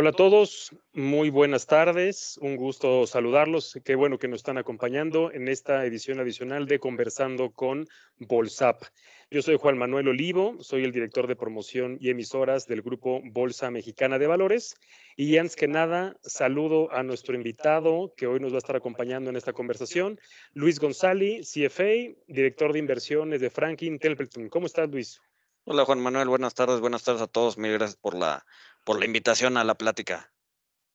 Hola a todos, muy buenas tardes, un gusto saludarlos, qué bueno que nos están acompañando en esta edición adicional de Conversando con Bolsa. Yo soy Juan Manuel Olivo, soy el director de promoción y emisoras del grupo Bolsa Mexicana de Valores y antes que nada saludo a nuestro invitado que hoy nos va a estar acompañando en esta conversación, Luis González, CFA, director de inversiones de Franklin Templeton. ¿Cómo estás, Luis? Hola Juan Manuel, buenas tardes, buenas tardes a todos. Mil gracias por la por la invitación a la plática.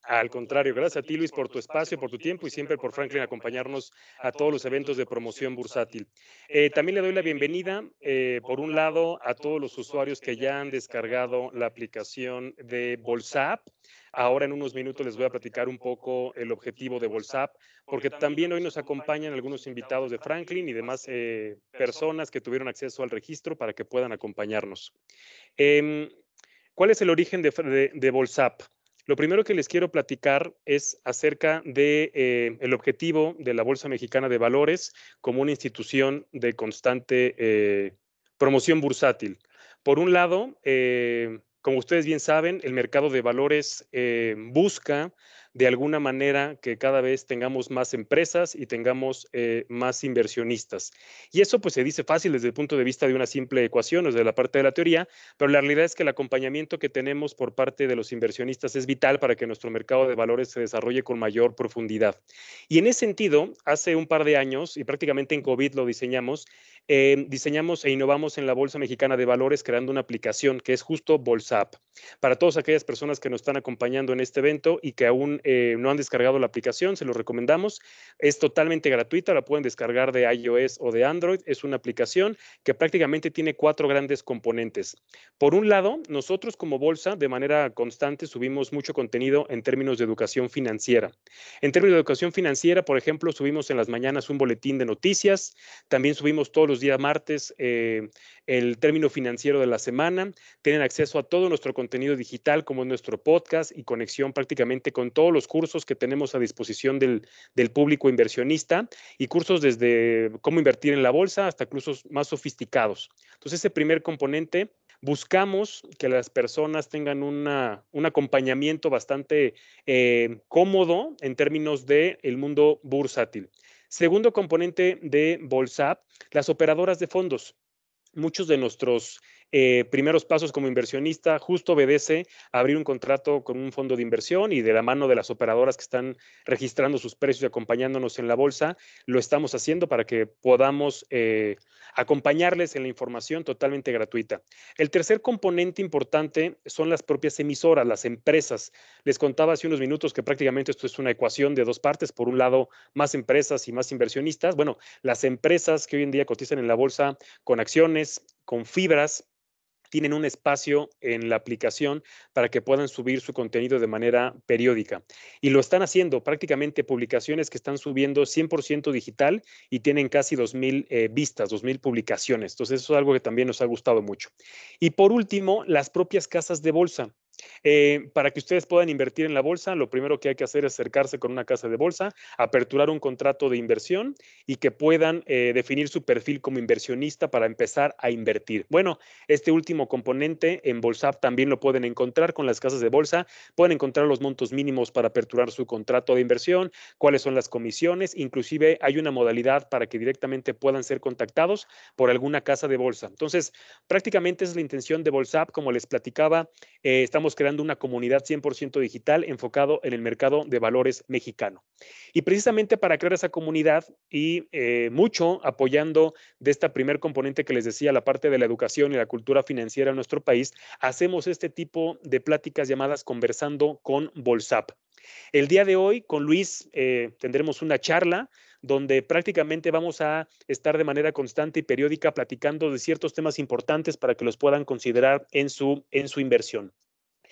Al contrario, gracias a ti Luis por tu espacio, por tu tiempo y siempre por Franklin acompañarnos a todos los eventos de promoción bursátil. Eh, también le doy la bienvenida, eh, por un lado, a todos los usuarios que ya han descargado la aplicación de Bolsap. Ahora en unos minutos les voy a platicar un poco el objetivo de bolsa porque también hoy nos acompañan algunos invitados de Franklin y demás eh, personas que tuvieron acceso al registro para que puedan acompañarnos. Em, ¿Cuál es el origen de, de, Lo primero que les quiero platicar es acerca de eh, objetivo de la Bolsa Mexicana de Valores como una institución de constante eh, promoción bursátil. Por un lado, eh, como ustedes bien saben, el mercado de valores busca de alguna manera que cada vez tengamos más empresas y tengamos eh, más inversionistas. Y eso pues se dice fácil desde el punto de vista de una simple ecuación, desde la parte de la teoría, pero la realidad es que el acompañamiento que tenemos por parte de los inversionistas es vital para que nuestro mercado de valores se desarrolle con mayor profundidad. Y en ese sentido, hace un par de años, y prácticamente en COVID lo diseñamos, eh, diseñamos e innovamos en la Bolsa Mexicana de Valores creando una aplicación que es justo bolsa App. Para todas aquellas personas que nos están acompañando en este evento y que aún eh, no han descargado la aplicación, se lo recomendamos. Es totalmente gratuita, la pueden descargar de iOS o de Android. Es una aplicación que prácticamente tiene cuatro grandes componentes. Por un lado, nosotros como bolsa, de manera constante, subimos mucho contenido en términos de educación financiera. En términos de educación financiera, por ejemplo, subimos en las mañanas un boletín de noticias. También subimos todos los días martes eh, el término financiero de la semana, tienen acceso a todo nuestro contenido digital como nuestro podcast y conexión prácticamente con todos los cursos que tenemos a disposición del, público inversionista y cursos desde cómo invertir en la bolsa hasta cursos más sofisticados. Entonces, ese primer componente buscamos que las personas tengan un acompañamiento bastante eh, cómodo en términos del el mundo bursátil. Segundo componente de bolsa las operadoras de fondos muchos de nuestros eh, primeros pasos como inversionista justo obedece abrir un contrato con un fondo de inversión y de la mano de las operadoras que están registrando sus precios y acompañándonos en la bolsa, lo estamos haciendo para que podamos eh, acompañarles en la información totalmente gratuita. El tercer componente importante son las propias emisoras, las empresas. Les contaba hace unos minutos que prácticamente esto es una ecuación de dos partes. Por un lado, más empresas y más inversionistas. Bueno, las empresas que hoy en día cotizan en la bolsa con acciones, con fibras, tienen un espacio en la aplicación para que puedan subir su contenido de manera periódica. Y lo están haciendo prácticamente publicaciones que están subiendo 100% digital y tienen casi 2.000 eh, vistas, 2.000 publicaciones. Entonces, eso es algo que también nos ha gustado mucho. Y por último, las propias casas de bolsa. Eh, para que ustedes puedan invertir en la bolsa, lo primero que hay que hacer es acercarse con una casa de bolsa, aperturar un contrato de inversión y que puedan eh, definir su perfil como inversionista para empezar a invertir. Bueno, este último componente en Bolsap también lo pueden encontrar con las casas de bolsa. Pueden encontrar los montos mínimos para aperturar su contrato de inversión, cuáles son las comisiones. Inclusive hay una modalidad para que directamente puedan ser contactados por alguna casa de bolsa. Entonces, prácticamente es la intención de Bolsap. Como les platicaba, eh, estamos creando una comunidad 100% digital enfocado en el mercado de valores mexicano. Y precisamente para crear esa comunidad y eh, mucho apoyando de esta primer componente que les decía, la parte de la educación y la cultura financiera en nuestro país, hacemos este tipo de pláticas llamadas conversando con Bolsap. El día de hoy con Luis eh, tendremos una charla donde prácticamente vamos a estar de manera constante y periódica platicando de ciertos temas importantes para que los puedan considerar su, en su inversión.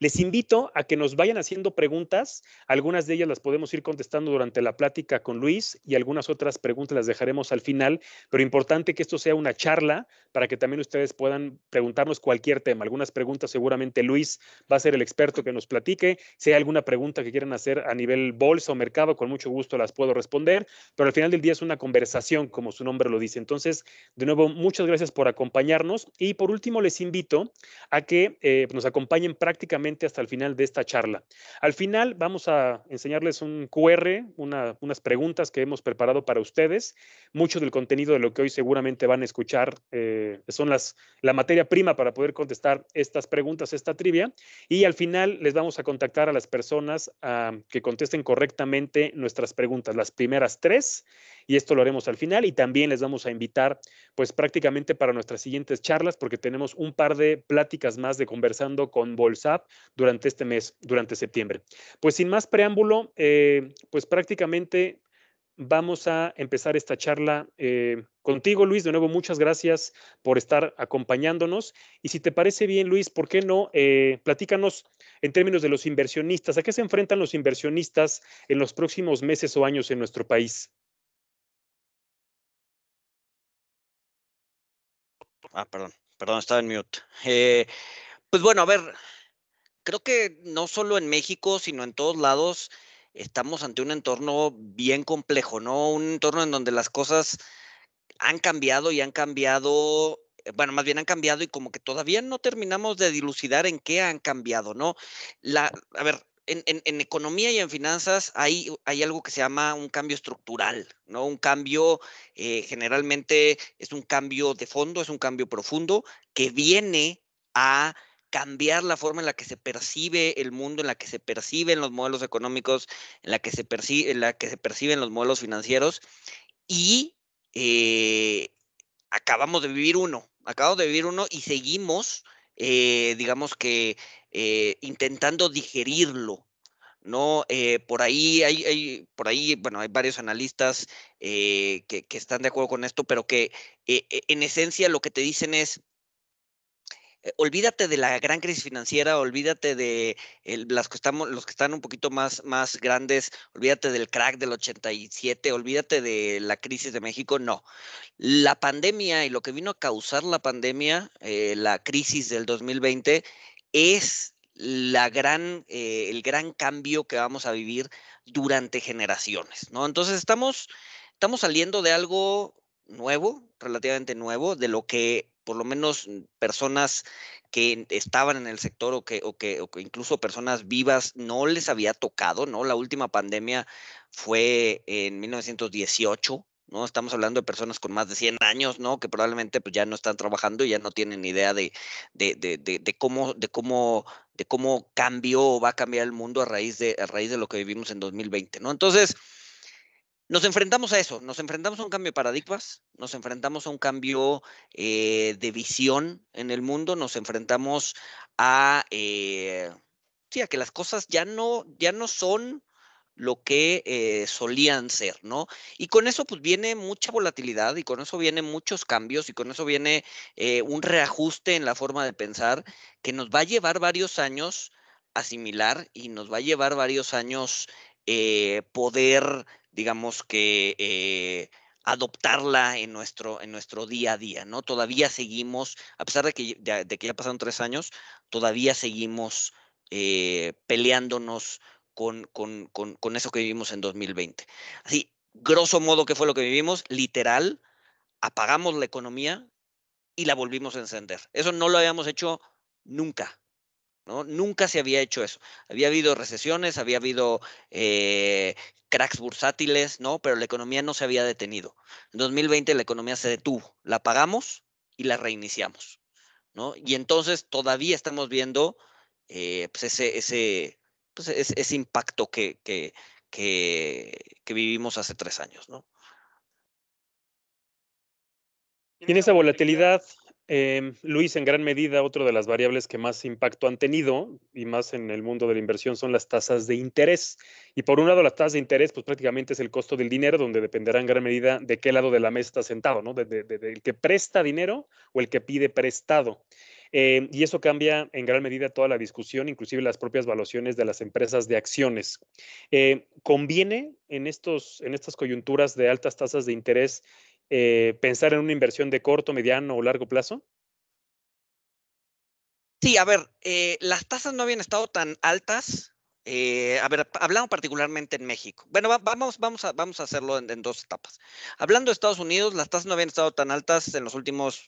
Les invito a que nos vayan haciendo preguntas. Algunas de ellas las podemos ir contestando durante la plática con Luis y algunas otras preguntas las dejaremos al final, pero importante que esto sea una charla para que también ustedes puedan preguntarnos cualquier tema. Algunas preguntas seguramente Luis va a ser el experto que nos platique. Si hay alguna pregunta que quieran hacer a nivel bolsa o mercado, con mucho gusto las puedo responder, pero al final del día es una conversación, como su nombre lo dice. Entonces, de nuevo, muchas gracias por acompañarnos y por último les invito a que eh, nos acompañen prácticamente hasta el final de esta charla. Al final vamos a enseñarles un QR, unas preguntas que hemos preparado para ustedes. Mucho del contenido de lo que hoy seguramente van a escuchar eh, son las, la materia prima para poder contestar estas preguntas, esta trivia. Y al final les vamos a contactar a las personas ah, que contesten correctamente nuestras preguntas, las primeras tres, y esto lo haremos al final. Y también les vamos a invitar, pues prácticamente para nuestras siguientes charlas, porque tenemos un par de pláticas más de conversando con bolsa durante este mes, durante septiembre. Pues sin más preámbulo, eh, pues prácticamente vamos a empezar esta charla eh, contigo, Luis. De nuevo, muchas gracias por estar acompañándonos. Y si te parece bien, Luis, ¿por qué no eh, platícanos en términos de los inversionistas? ¿A qué se enfrentan los inversionistas en los próximos meses o años en nuestro país? Ah, perdón, perdón, estaba en mute. pues bueno, a ver, creo que no solo en México, sino en todos lados, estamos ante un entorno bien complejo, ¿no? Un entorno en donde las cosas han cambiado y han cambiado, eh, bueno, más bien han cambiado y como que todavía no terminamos de dilucidar en qué han cambiado, ¿no? La, a ver, en, economía y en finanzas hay, hay algo que se llama un cambio estructural, ¿no? Un cambio eh, generalmente es un cambio de fondo, es un cambio profundo que viene a cambiar la forma en la que se percibe el mundo, en la que se perciben los modelos económicos, en la que se, percibe, en la que se perciben los modelos financieros. Y eh, acabamos de vivir uno, acabamos de vivir uno y seguimos, eh, digamos que, eh, intentando digerirlo. ¿no? por ahí hay, por ahí, bueno, hay varios analistas que, están de acuerdo con esto, pero que en esencia lo que te dicen es eh, olvídate de la gran crisis financiera, olvídate de que los que están un poquito más, más grandes, olvídate del crack del 87, olvídate de la crisis de México, no. La pandemia y lo que vino a causar la pandemia, eh, la crisis del 2020, es la gran, eh, el gran cambio que vamos a vivir durante generaciones, ¿no? Entonces estamos, estamos saliendo de algo nuevo, relativamente nuevo, de lo que por lo menos mm, personas que estaban en el sector o que, o que, incluso personas vivas no les había tocado, ¿no? La última pandemia fue en 1918, ¿no? Estamos hablando de personas con más de 100 años, ¿no? Que probablemente pues, ya no están trabajando y ya no tienen idea de, de, cómo, de cómo, de cómo cambió o va a cambiar el mundo a raíz de, a raíz de lo que vivimos en 2020, ¿no? Entonces, nos enfrentamos a eso, nos enfrentamos a un cambio de paradigmas, nos enfrentamos a un cambio eh, de visión en el mundo, nos enfrentamos a, eh, sí, a que las cosas ya no, ya no son lo que eh, solían ser, ¿no? Y con eso pues viene mucha volatilidad y con eso vienen muchos cambios y con eso viene eh, un reajuste en la forma de pensar que nos va a llevar varios años asimilar y nos va a llevar varios años poder digamos que eh, adoptarla en nuestro, en nuestro día a día, ¿no? Todavía seguimos, a pesar de que, que ya pasaron tres años, todavía seguimos eh, peleándonos con, con, eso que vivimos en 2020. Así, grosso modo, ¿qué fue lo que vivimos? Literal, apagamos la economía y la volvimos a encender. Eso no lo habíamos hecho nunca. Nunca se había hecho eso. Había habido recesiones, había habido eh, cracks bursátiles, ¿no? Pero la economía no se había detenido. En 2020 la economía se detuvo, la pagamos y la reiniciamos, ¿no? Y entonces todavía estamos viendo eh, pues ese, ese, pues impacto que, vivimos hace tres años, ¿no? esa volatilidad Em, Luis, en gran medida, otra de las variables que más impacto han tenido y más en el mundo de la inversión son las tasas de interés. Y por un lado, las tasas de interés, pues prácticamente es el costo del dinero, donde dependerá en gran medida de qué lado de la mesa está sentado, ¿no? del que presta dinero o el que pide prestado. Eh, y eso cambia en gran medida toda la discusión, inclusive las propias valuaciones de las empresas de acciones. Eh, ¿Conviene en, estos, en estas coyunturas de altas tasas de interés eh, pensar en una inversión de corto, mediano o largo plazo? Sí, a ver, eh, las tasas no habían estado tan altas. Eh, a ver, hablamos particularmente en México. Bueno, vamos, vamos, a, vamos a hacerlo en, dos etapas. Hablando de Estados Unidos, las tasas no habían estado tan altas en los últimos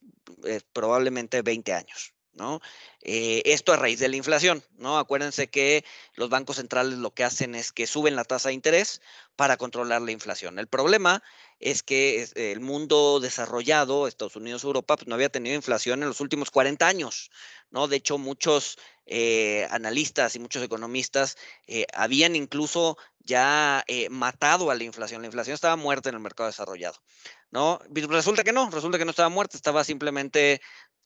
probablemente 20 años. ¿no? Eh, esto a raíz de la inflación, Acuérdense que los bancos centrales lo que hacen es que suben la tasa de interés para controlar la inflación. El problema es que el mundo desarrollado, Estados Unidos, Europa, pues, no había tenido inflación en los últimos 40 años, De hecho, muchos eh, analistas y muchos economistas eh, habían incluso ya matado a la inflación. La inflación estaba muerta en el mercado desarrollado, pues, Resulta que no, resulta que no estaba muerta, estaba simplemente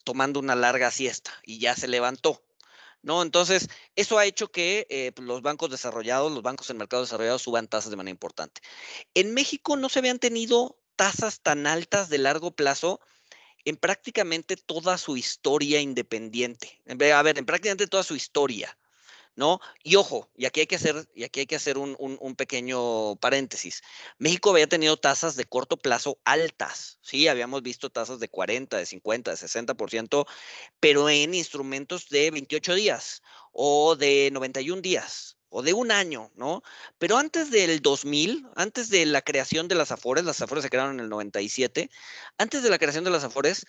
tomando una larga siesta y ya se levantó. ¿no? Entonces, eso ha hecho que eh, pues, los bancos desarrollados, los bancos en mercado desarrollado suban tasas de manera importante. En México no se habían tenido tasas tan altas de largo plazo en prácticamente toda su historia independiente. A ver, en prácticamente toda su historia. ¿no? Y ojo, y aquí hay que hacer, y aquí hay que hacer un, pequeño paréntesis. México había tenido tasas de corto plazo altas, sí, habíamos visto tasas de 40, de 50, de 60%, pero en instrumentos de 28 días o de 91 días, o de un año, ¿no? Pero antes del 2000, antes de la creación de las Afores, las Afores se crearon en el 97, antes de la creación de las Afores,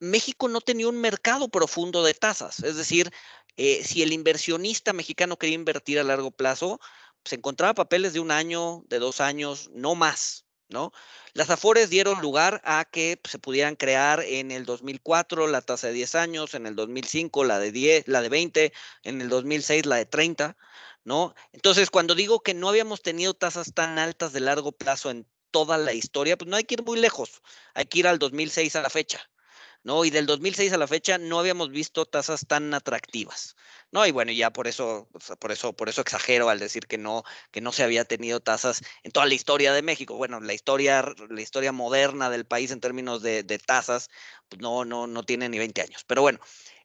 México no tenía un mercado profundo de tasas, es decir, eh, si el inversionista mexicano quería invertir a largo plazo, se pues, encontraba papeles de un año, de dos años, no más, ¿no? Las AFORES dieron lugar a que pues, se pudieran crear en el 2004 la tasa de 10 años, en el 2005 la de 10, la de 20, en el 2006 la de 30, ¿no? Entonces, cuando digo que no habíamos tenido tasas tan altas de largo plazo en toda la historia, pues no hay que ir muy lejos, hay que ir al 2006 a la fecha, ¿no? Y del 2006 a la fecha no habíamos visto tasas tan atractivas, ¿no? Y bueno, ya por eso, por eso, por eso exagero al decir que no, que no se había tenido tasas en toda la historia de México. Bueno, la historia, la historia moderna del país en términos de, tasas, pues no, no, no tiene ni 20 años. Pero bueno,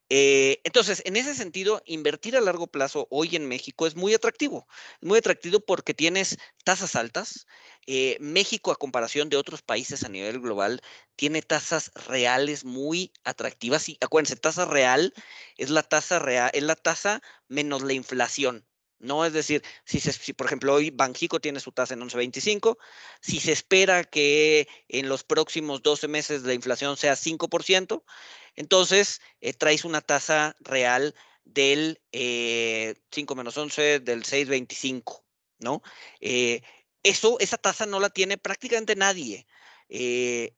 eh, entonces, en ese sentido, invertir a largo plazo hoy en México es muy atractivo. muy atractivo porque tienes tasas altas. Eh, México, a comparación de otros países a nivel global, tiene tasas reales muy atractivas. Y acuérdense, tasa real es la tasa real, es la tasa menos la inflación. No es decir, si, por ejemplo hoy Banjico tiene su tasa en 11.25, si se espera que en los próximos 12 meses la inflación sea 5%, entonces eh, traes una tasa real del 5 eh, menos 11, del 6.25, ¿no? Eh, eso, esa tasa no la tiene prácticamente nadie.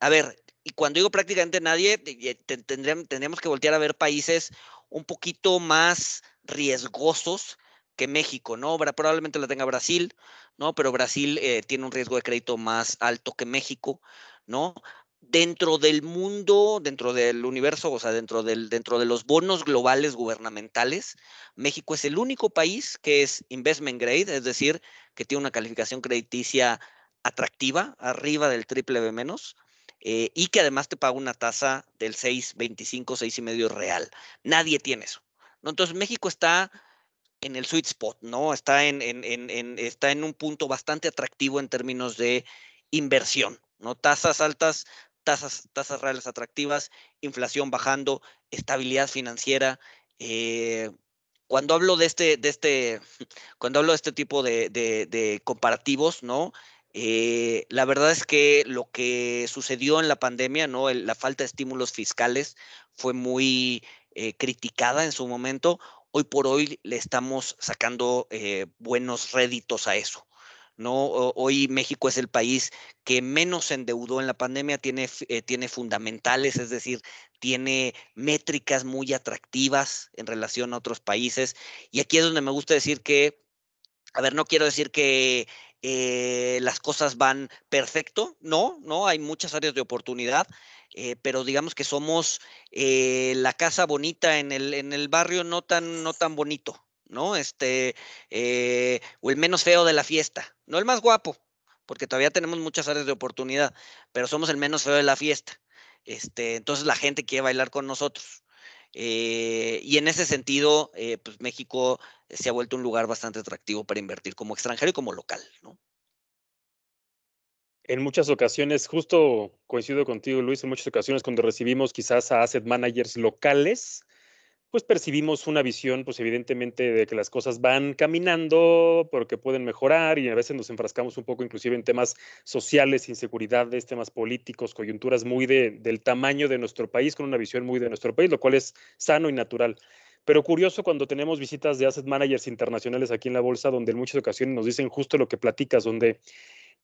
a ver, y cuando digo prácticamente nadie, tendríamos que voltear a ver países un poquito más riesgosos que México, ¿no? Probablemente la tenga Brasil, ¿no? Pero Brasil eh, tiene un riesgo de crédito más alto que México, ¿no? Dentro del mundo, dentro del universo, o sea, dentro, del, dentro de los bonos globales gubernamentales, México es el único país que es investment grade, es decir, que tiene una calificación crediticia atractiva, arriba del triple B menos, eh, y que además te paga una tasa del 6,25, 6,5 real. Nadie tiene eso. ¿no? Entonces México está en el sweet spot, ¿no? Está en, está en un punto bastante atractivo en términos de inversión, ¿no? Tasas altas, tasas, tasas reales atractivas, inflación bajando, estabilidad financiera. Eh, cuando hablo de este, de este, cuando hablo de este tipo de, comparativos, ¿no? Eh, la verdad es que lo que sucedió en la pandemia, ¿no? la falta de estímulos fiscales fue muy eh, criticada en su momento hoy por hoy le estamos sacando eh, buenos réditos a eso. ¿no? Hoy México es el país que menos endeudó en la pandemia, tiene, eh, tiene fundamentales, es decir, tiene métricas muy atractivas en relación a otros países. Y aquí es donde me gusta decir que, a ver, no quiero decir que eh, las cosas van perfecto, no, no, hay muchas áreas de oportunidad, eh, pero digamos que somos eh, la casa bonita en el, barrio no tan, no tan bonito, ¿no? Este, eh, o el menos feo de la fiesta, no el más guapo, porque todavía tenemos muchas áreas de oportunidad, pero somos el menos feo de la fiesta. Este, entonces la gente quiere bailar con nosotros. y en ese sentido, pues México se ha vuelto un lugar bastante atractivo para invertir como extranjero y como local, ¿no? En muchas ocasiones, justo coincido contigo, Luis, en muchas ocasiones cuando recibimos quizás a asset managers locales, pues percibimos una visión, pues evidentemente, de que las cosas van caminando, porque pueden mejorar y a veces nos enfrascamos un poco inclusive en temas sociales, inseguridades, temas políticos, coyunturas muy del tamaño de nuestro país, con una visión muy de nuestro país, lo cual es sano y natural. Pero curioso cuando tenemos visitas de asset managers internacionales aquí en la bolsa, donde en muchas ocasiones nos dicen justo lo que platicas, donde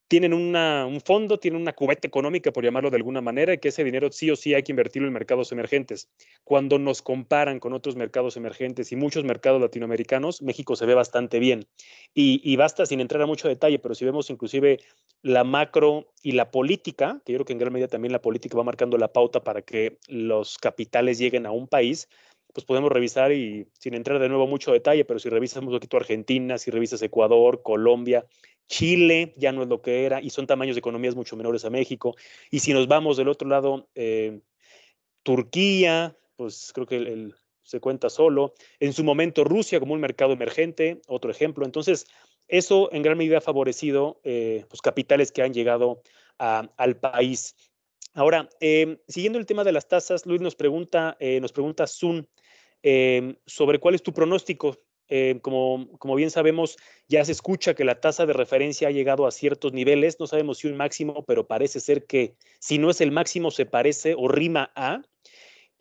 tienen un fondo, tienen una cubeta económica, por llamarlo de alguna manera, y que ese dinero sí o sí hay que invertirlo en mercados emergentes. Cuando nos comparan con otros mercados emergentes y muchos mercados latinoamericanos, México se ve bastante bien. Y, y basta sin entrar a mucho detalle, pero si vemos inclusive la macro y la política, que yo creo que en gran medida también la política va marcando la pauta para que los capitales lleguen a un país, pues podemos revisar y sin entrar de nuevo mucho detalle, pero si revisas un poquito Argentina, si revisas Ecuador, Colombia, Chile ya no es lo que era y son tamaños de economías mucho menores a México. Y si nos vamos del otro lado, eh, Turquía, pues creo que el, se cuenta solo. En su momento Rusia como un mercado emergente, otro ejemplo. Entonces, eso en gran medida ha favorecido eh, pues, capitales que han llegado al país. Ahora, eh, siguiendo el tema de las tasas, Luis nos pregunta, nos pregunta Sun, Em, sobre cuál es tu pronóstico. Em, como, como bien sabemos, ya se escucha que la tasa de referencia ha llegado a ciertos niveles, no sabemos si un máximo, pero parece ser que si no es el máximo se parece o rima a,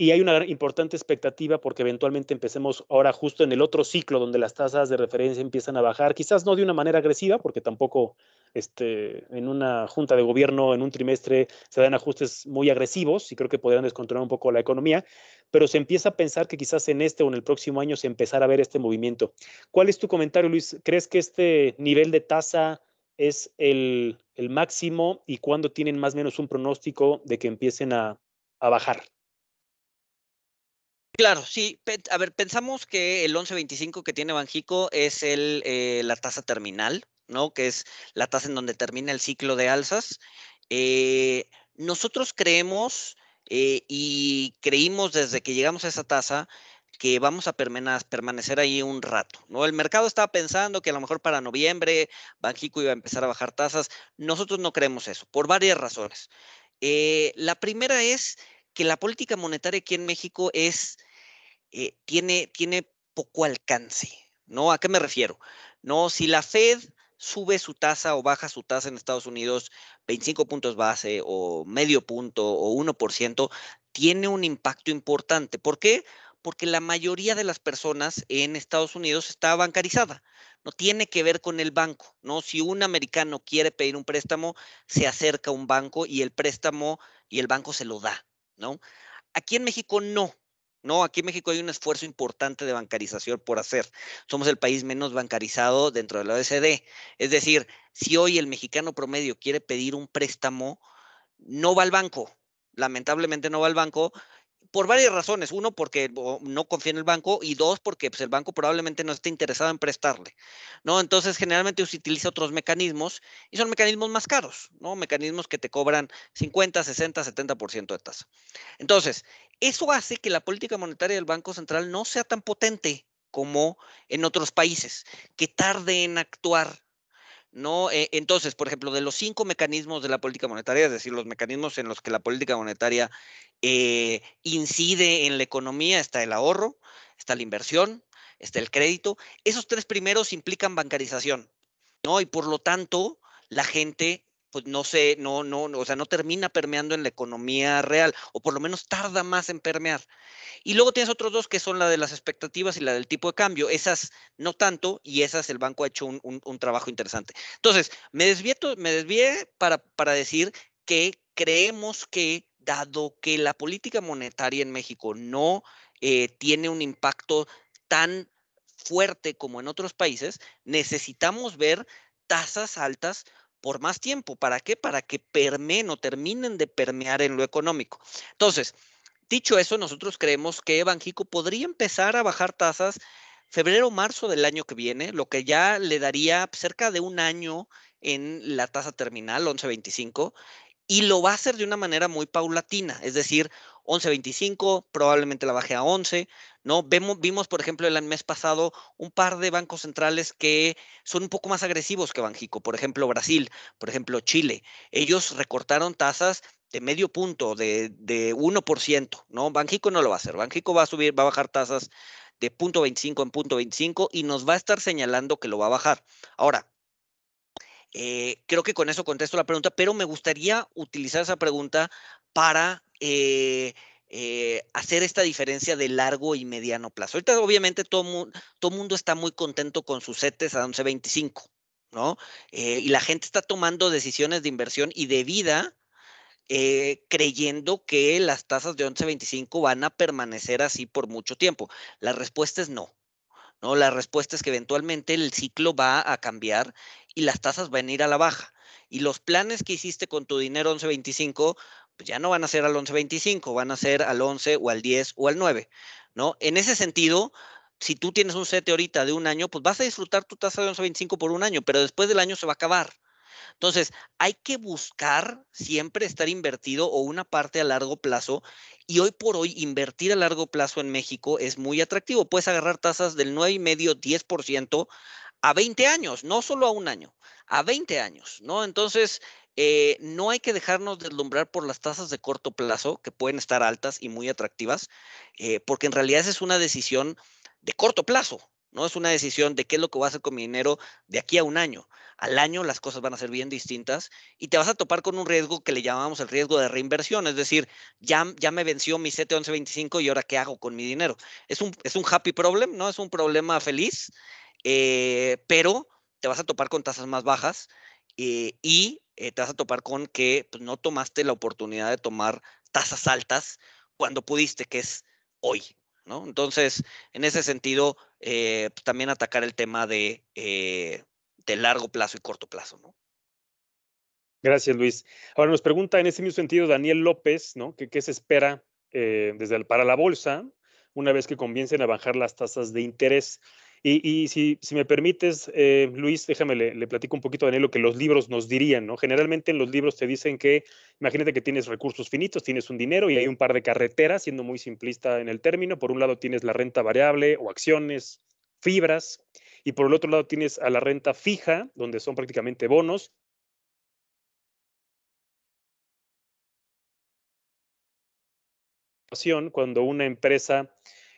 y hay una importante expectativa porque eventualmente empecemos ahora justo en el otro ciclo donde las tasas de referencia empiezan a bajar, quizás no de una manera agresiva, porque tampoco este, en una junta de gobierno, en un trimestre, se dan ajustes muy agresivos y creo que podrían descontrolar un poco la economía, pero se empieza a pensar que quizás en este o en el próximo año se empezará a ver este movimiento. ¿Cuál es tu comentario, Luis? ¿Crees que este nivel de tasa es el, máximo y cuándo tienen más o menos un pronóstico de que empiecen a, a bajar? Claro, sí. A ver, pensamos que el 11.25 que tiene Banjico es el, eh, la tasa terminal, ¿no? Que es la tasa en donde termina el ciclo de alzas. Eh, nosotros creemos eh, y creímos desde que llegamos a esa tasa que vamos a permanecer ahí un rato, ¿no? El mercado estaba pensando que a lo mejor para noviembre Banjico iba a empezar a bajar tasas. Nosotros no creemos eso, por varias razones. la primera es que la política monetaria aquí en México es, eh, tiene, tiene poco alcance, ¿no? ¿A qué me refiero? No, si la Fed sube su tasa o baja su tasa en Estados Unidos 25 puntos base o medio punto o 1%, tiene un impacto importante. ¿Por qué? Porque la mayoría de las personas en Estados Unidos está bancarizada. No tiene que ver con el banco, ¿no? Si un americano quiere pedir un préstamo, se acerca a un banco y el préstamo y el banco se lo da, ¿no? Aquí en México no. No, aquí en México hay un esfuerzo importante de bancarización por hacer. Somos el país menos bancarizado dentro de la OECD. Es decir, si hoy el mexicano promedio quiere pedir un préstamo, no va al banco. Lamentablemente no va al banco por varias razones. Uno, porque no confía en el banco y dos, porque pues, el banco probablemente no esté interesado en prestarle. ¿no? Entonces, generalmente se utiliza otros mecanismos y son mecanismos más caros, ¿no? mecanismos que te cobran 50, 60, 70% de tasa. Entonces, eso hace que la política monetaria del Banco Central no sea tan potente como en otros países, que tarde en actuar ¿no? Eh, entonces, por ejemplo, de los cinco mecanismos de la política monetaria, es decir, los mecanismos en los que la política monetaria eh, incide en la economía, está el ahorro, está la inversión, está el crédito. Esos tres primeros implican bancarización, ¿no? Y por lo tanto, la gente pues no sé, no, no, o sea, no termina permeando en la economía real, o por lo menos tarda más en permear. Y luego tienes otros dos que son la de las expectativas y la del tipo de cambio. Esas no tanto, y esas el banco ha hecho un, trabajo interesante. Entonces, me desvié, me desvié para, decir que creemos que, dado que la política monetaria en México no eh, tiene un impacto tan fuerte como en otros países, necesitamos ver tasas altas por más tiempo. ¿Para qué? Para que permeen o terminen de permear en lo económico. Entonces, dicho eso, nosotros creemos que Banjico podría empezar a bajar tasas febrero o marzo del año que viene, lo que ya le daría cerca de un año en la tasa terminal 11.25 y lo va a hacer de una manera muy paulatina, es decir, 11.25, probablemente la baje a 11, ¿no? Vemos, vimos, por ejemplo, el mes pasado un par de bancos centrales que son un poco más agresivos que Banjico, por ejemplo, Brasil, por ejemplo, Chile. Ellos recortaron tasas de medio punto, de, 1%, ¿no? Banjico no lo va a hacer, Banjico va a subir, va a bajar tasas de punto 25 en punto 25 y nos va a estar señalando que lo va a bajar. Ahora, eh, creo que con eso contesto la pregunta, pero me gustaría utilizar esa pregunta para eh, eh, hacer esta diferencia de largo y mediano plazo. Ahorita obviamente todo, mundo está muy contento con sus CETES a 11.25, ¿no? Eh, y la gente está tomando decisiones de inversión y de vida creyendo que las tasas de 11.25 van a permanecer así por mucho tiempo. La respuesta es no. ¿no? La respuesta es que eventualmente el ciclo va a cambiar y las tasas van a ir a la baja. Y los planes que hiciste con tu dinero 11.25 pues, ya no van a ser al 11.25, van a ser al 11 o al 10 o al 9, ¿no? En ese sentido, si tú tienes un set ahorita de un año, pues vas a disfrutar tu tasa de 11.25 por un año, pero después del año se va a acabar. Entonces, hay que buscar siempre estar invertido o una parte a largo plazo. Y hoy por hoy, invertir a largo plazo en México es muy atractivo. Puedes agarrar tasas del 9,5, 10% a 20 años, no solo a un año, a 20 años, ¿no? Entonces, eh, no hay que dejarnos deslumbrar por las tasas de corto plazo, que pueden estar altas y muy atractivas, eh, porque en realidad es una decisión de corto plazo, no es una decisión de qué es lo que voy a hacer con mi dinero de aquí a un año. Al año las cosas van a ser bien distintas y te vas a topar con un riesgo que le llamamos el riesgo de reinversión, es decir, ya, ya me venció mi 25 y ahora qué hago con mi dinero. Es un, es un happy problem, ¿no? Es un problema feliz, eh, pero te vas a topar con tasas más bajas y eh, te vas a topar con que pues, no tomaste la oportunidad de tomar tasas altas cuando pudiste, que es hoy. ¿no? Entonces, en ese sentido, eh, pues, también atacar el tema de, eh, de largo plazo y corto plazo. ¿no? Gracias, Luis. Ahora nos pregunta en ese mismo sentido Daniel López, ¿no? ¿Qué, qué se espera desde el, para la bolsa una vez que comiencen a bajar las tasas de interés? Y, si, me permites, eh, Luis, déjame, le, platico un poquito, de lo que los libros nos dirían, ¿no? Generalmente en los libros te dicen que, imagínate que tienes recursos finitos, tienes un dinero y hay un par de carreteras, siendo muy simplista en el término. Por un lado tienes la renta variable o acciones, fibras, y por el otro lado tienes a la renta fija, donde son prácticamente bonos, cuando una empresa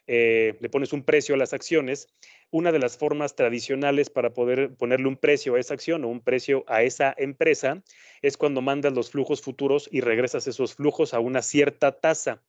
eh, le pones un precio a las acciones, una de las formas tradicionales para poder ponerle un precio a esa acción o un precio a esa empresa es cuando mandas los flujos futuros y regresas esos flujos a una cierta tasa.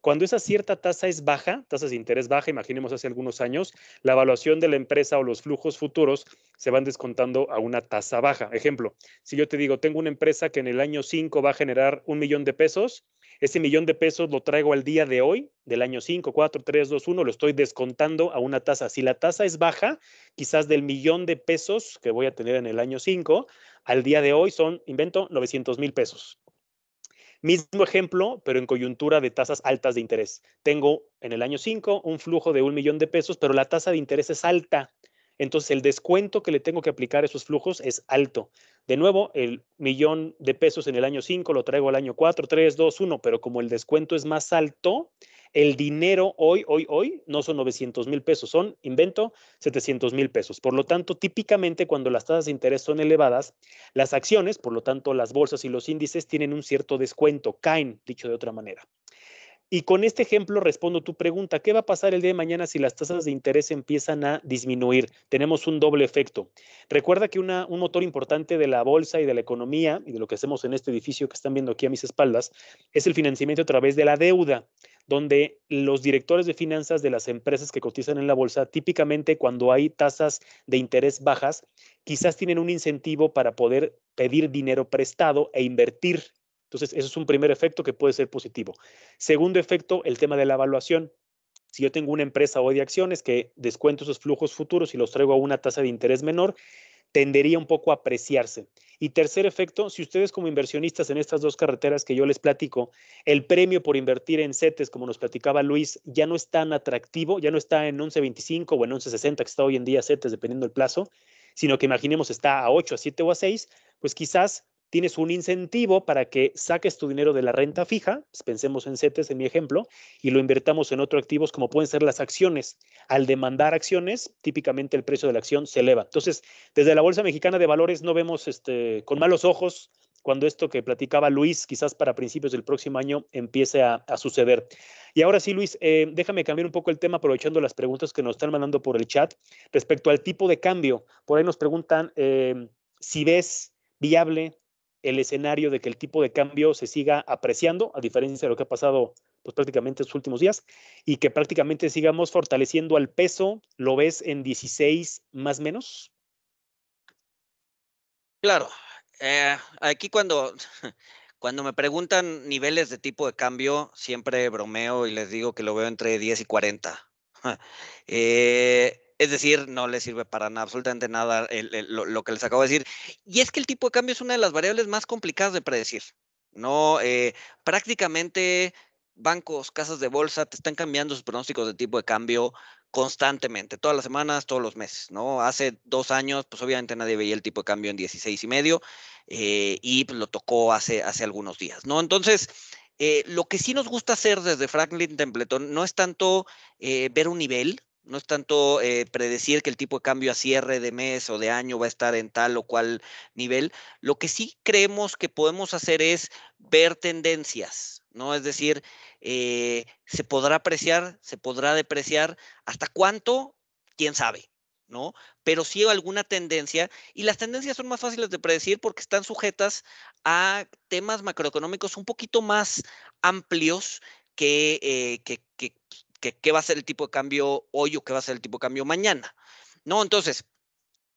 Cuando esa cierta tasa es baja, tasas de interés baja, imaginemos hace algunos años, la evaluación de la empresa o los flujos futuros se van descontando a una tasa baja. Ejemplo, si yo te digo, tengo una empresa que en el año 5 va a generar un millón de pesos, ese millón de pesos lo traigo al día de hoy, del año 5, 4, 3, 2, 1, lo estoy descontando a una tasa. Si la tasa es baja, quizás del millón de pesos que voy a tener en el año 5, al día de hoy son, invento, 900 mil pesos. Mismo ejemplo, pero en coyuntura de tasas altas de interés. Tengo en el año 5 un flujo de un millón de pesos, pero la tasa de interés es alta. Entonces, el descuento que le tengo que aplicar a esos flujos es alto. De nuevo, el millón de pesos en el año 5 lo traigo al año 4, 3, 2, 1, pero como el descuento es más alto, el dinero hoy, hoy, hoy no son 900 mil pesos, son, invento, 700 mil pesos. Por lo tanto, típicamente cuando las tasas de interés son elevadas, las acciones, por lo tanto las bolsas y los índices tienen un cierto descuento, caen, dicho de otra manera. Y con este ejemplo respondo tu pregunta, ¿qué va a pasar el día de mañana si las tasas de interés empiezan a disminuir? Tenemos un doble efecto. Recuerda que un motor importante de la bolsa y de la economía y de lo que hacemos en este edificio que están viendo aquí a mis espaldas es el financiamiento a través de la deuda, donde los directores de finanzas de las empresas que cotizan en la bolsa, típicamente cuando hay tasas de interés bajas, quizás tienen un incentivo para poder pedir dinero prestado e invertir entonces, eso es un primer efecto que puede ser positivo. Segundo efecto, el tema de la evaluación. Si yo tengo una empresa hoy de acciones que descuento esos flujos futuros y los traigo a una tasa de interés menor, tendería un poco a apreciarse. Y tercer efecto, si ustedes como inversionistas en estas dos carreteras que yo les platico, el premio por invertir en CETES, como nos platicaba Luis, ya no es tan atractivo, ya no está en 11.25 o en 11.60 que está hoy en día CETES, dependiendo del plazo, sino que imaginemos está a 8, a 7 o a 6, pues quizás tienes un incentivo para que saques tu dinero de la renta fija, pues, pensemos en CETES en mi ejemplo, y lo invertamos en otros activos como pueden ser las acciones. Al demandar acciones, típicamente el precio de la acción se eleva. Entonces, desde la Bolsa Mexicana de Valores no vemos este, con malos ojos cuando esto que platicaba Luis, quizás para principios del próximo año, empiece a, suceder. Y ahora sí, Luis, eh, déjame cambiar un poco el tema aprovechando las preguntas que nos están mandando por el chat respecto al tipo de cambio. Por ahí nos preguntan eh, si ves viable el escenario de que el tipo de cambio se siga apreciando, a diferencia de lo que ha pasado pues, prácticamente estos últimos días, y que prácticamente sigamos fortaleciendo al peso, ¿lo ves en 16 más menos? Claro, eh, aquí cuando, cuando me preguntan niveles de tipo de cambio, siempre bromeo y les digo que lo veo entre 10 y 40. Es decir, no le sirve para nada, absolutamente nada lo, que les acabo de decir. Y es que el tipo de cambio es una de las variables más complicadas de predecir. No, eh, prácticamente bancos, casas de bolsa te están cambiando sus pronósticos de tipo de cambio constantemente, todas las semanas, todos los meses, ¿no? Hace dos años, pues obviamente nadie veía el tipo de cambio en 16 y medio eh, y pues, lo tocó hace, hace algunos días, ¿no? Entonces, eh, lo que sí nos gusta hacer desde Franklin Templeton no es tanto ver un nivel, no es tanto eh, predecir que el tipo de cambio a cierre de mes o de año va a estar en tal o cual nivel. Lo que sí creemos que podemos hacer es ver tendencias, ¿no? Es decir, eh, se podrá apreciar, se podrá depreciar, hasta cuánto, quién sabe, ¿no? Pero sí alguna tendencia, y las tendencias son más fáciles de predecir porque están sujetas a temas macroeconómicos un poquito más amplios que, eh, que qué va a ser el tipo de cambio hoy o qué va a ser el tipo de cambio mañana. No, entonces,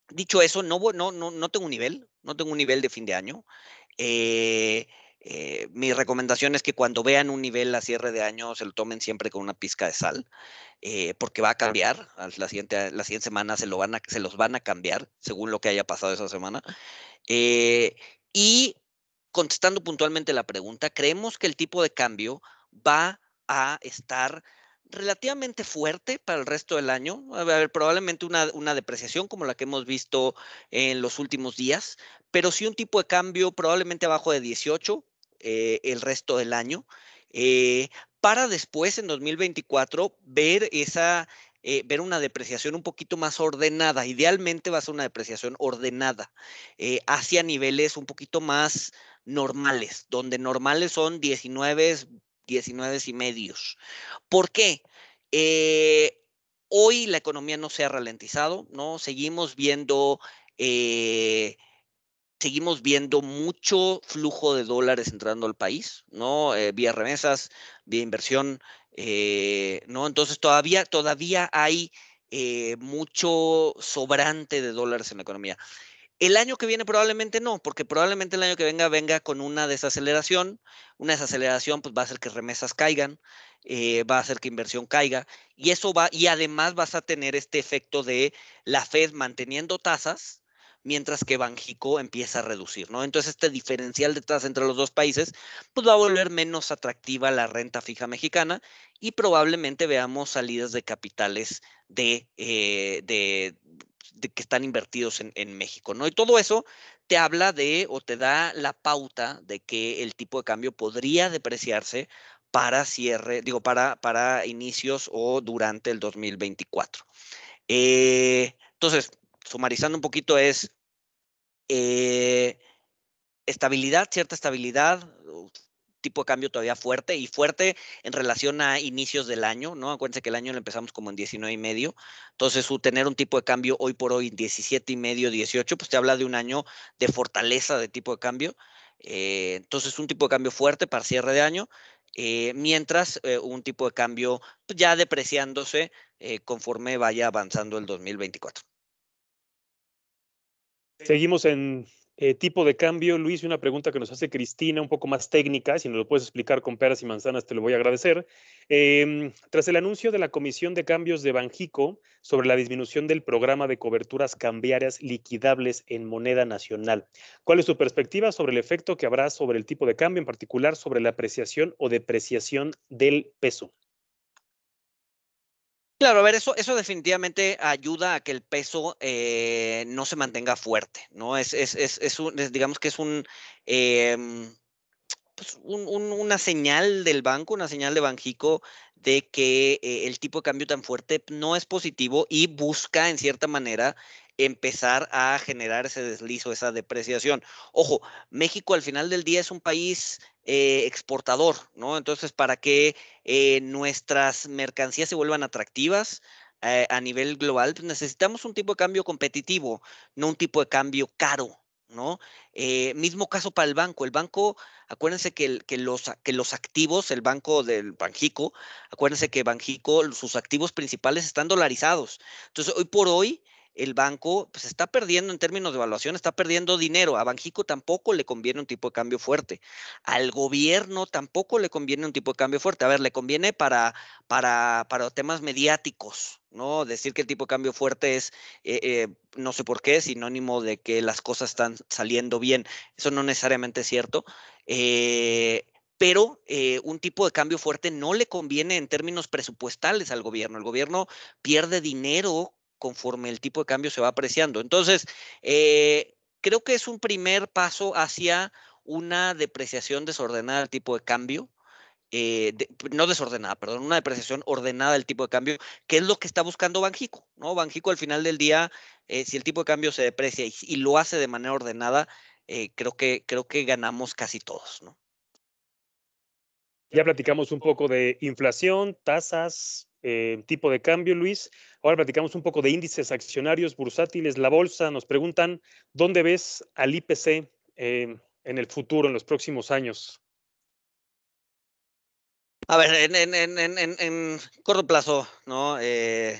dicho eso, no, no, no, tengo un nivel, no tengo un nivel de fin de año. Eh, eh, mi recomendación es que cuando vean un nivel a cierre de año se lo tomen siempre con una pizca de sal, eh, porque va a cambiar. La siguiente, la siguiente semana se, lo van a, se los van a cambiar según lo que haya pasado esa semana. y contestando puntualmente la pregunta, creemos que el tipo de cambio va a estar relativamente fuerte para el resto del año. A probablemente una, depreciación como la que hemos visto en los últimos días, pero sí un tipo de cambio probablemente abajo de 18 eh, el resto del año, eh, para después en 2024 ver esa... Eh, ver una depreciación un poquito más ordenada. Idealmente va a ser una depreciación ordenada hacia niveles un poquito más normales, donde normales son 19, 19 y medios. ¿Por qué? Eh, hoy la economía no se ha ralentizado, ¿no? Seguimos viendo... Eh, seguimos viendo mucho flujo de dólares entrando al país, ¿no? Eh, vía remesas, vía inversión, ¿no? Entonces todavía, todavía hay mucho sobrante de dólares en la economía. El año que viene probablemente no, porque probablemente el año que venga venga con una desaceleración. Una desaceleración pues va a hacer que remesas caigan, eh, va a hacer que inversión caiga y eso va y además vas a tener este efecto de la Fed manteniendo tasas mientras que Banjico empieza a reducir, ¿no? Entonces este diferencial de tasas entre los dos países pues va a volver menos atractiva la renta fija mexicana y probablemente veamos salidas de capitales de eh, que están invertidos en, México, ¿no? Y todo eso te habla de o te da la pauta de que el tipo de cambio podría depreciarse para cierre, digo, para, para inicios o durante el 2024. Eh, entonces, sumarizando un poquito es eh, estabilidad, cierta estabilidad, tipo de cambio todavía fuerte y fuerte en relación a inicios del año, ¿no? Acuérdense que el año lo empezamos como en 19 y medio, entonces su tener un tipo de cambio hoy por hoy 17 y medio, 18, pues te habla de un año de fortaleza de tipo de cambio. Eh, entonces un tipo de cambio fuerte para cierre de año, eh, mientras eh, un tipo de cambio pues, ya depreciándose conforme vaya avanzando el 2024. Seguimos en eh, tipo de cambio, Luis, una pregunta que nos hace Cristina, un poco más técnica, si nos lo puedes explicar con peras y manzanas, te lo voy a agradecer. Em, tras el anuncio de la Comisión de Cambios de Banjico sobre la disminución del programa de coberturas cambiarias liquidables en moneda nacional, ¿cuál es su perspectiva sobre el efecto que habrá sobre el tipo de cambio, en particular sobre la apreciación o depreciación del peso? Claro, a ver, eso, eso definitivamente ayuda a que el peso eh, no se mantenga fuerte, ¿no? Es, es, es, un, digamos que es un, em, pues una señal del banco, una señal de Banjico de que eh, el tipo de cambio tan fuerte no es positivo y busca en cierta manera empezar a generar ese deslizo, esa depreciación. Ojo, México al final del día es un país eh, exportador, ¿no? Entonces, para que eh, nuestras mercancías se vuelvan atractivas, eh, a nivel global, pues, necesitamos un tipo de cambio competitivo, no un tipo de cambio caro, ¿no? mismo caso para el banco. El banco, acuérdense que, los, que los activos, el banco del Banjico, acuérdense que Banjico, sus activos principales están dolarizados. Entonces, hoy por hoy, el banco se pues, está perdiendo en términos de evaluación, está perdiendo dinero. A Banjico tampoco le conviene un tipo de cambio fuerte. Al gobierno tampoco le conviene un tipo de cambio fuerte. A ver, le conviene para, para, para temas mediáticos, ¿no? Decir que el tipo de cambio fuerte es, eh, eh, no sé por qué, sinónimo de que las cosas están saliendo bien. Eso no necesariamente es cierto. Eh, pero un tipo de cambio fuerte no le conviene en términos presupuestales al gobierno. El gobierno pierde dinero conforme el tipo de cambio se va apreciando. Entonces, eh, creo que es un primer paso hacia una depreciación desordenada del tipo de cambio. Eh, no desordenada, perdón, una depreciación ordenada del tipo de cambio, que es lo que está buscando Banjico, ¿no? Banjico al final del día, eh, si el tipo de cambio se deprecia y, lo hace de manera ordenada, creo, que, creo que ganamos casi todos, ¿no? Ya platicamos un poco de inflación, tasas, eh, tipo de cambio, Luis. Ahora platicamos un poco de índices accionarios, bursátiles, la bolsa. Nos preguntan, ¿dónde ves al IPC eh, en el futuro, en los próximos años? A ver, en, en, corto plazo, ¿no? Eh,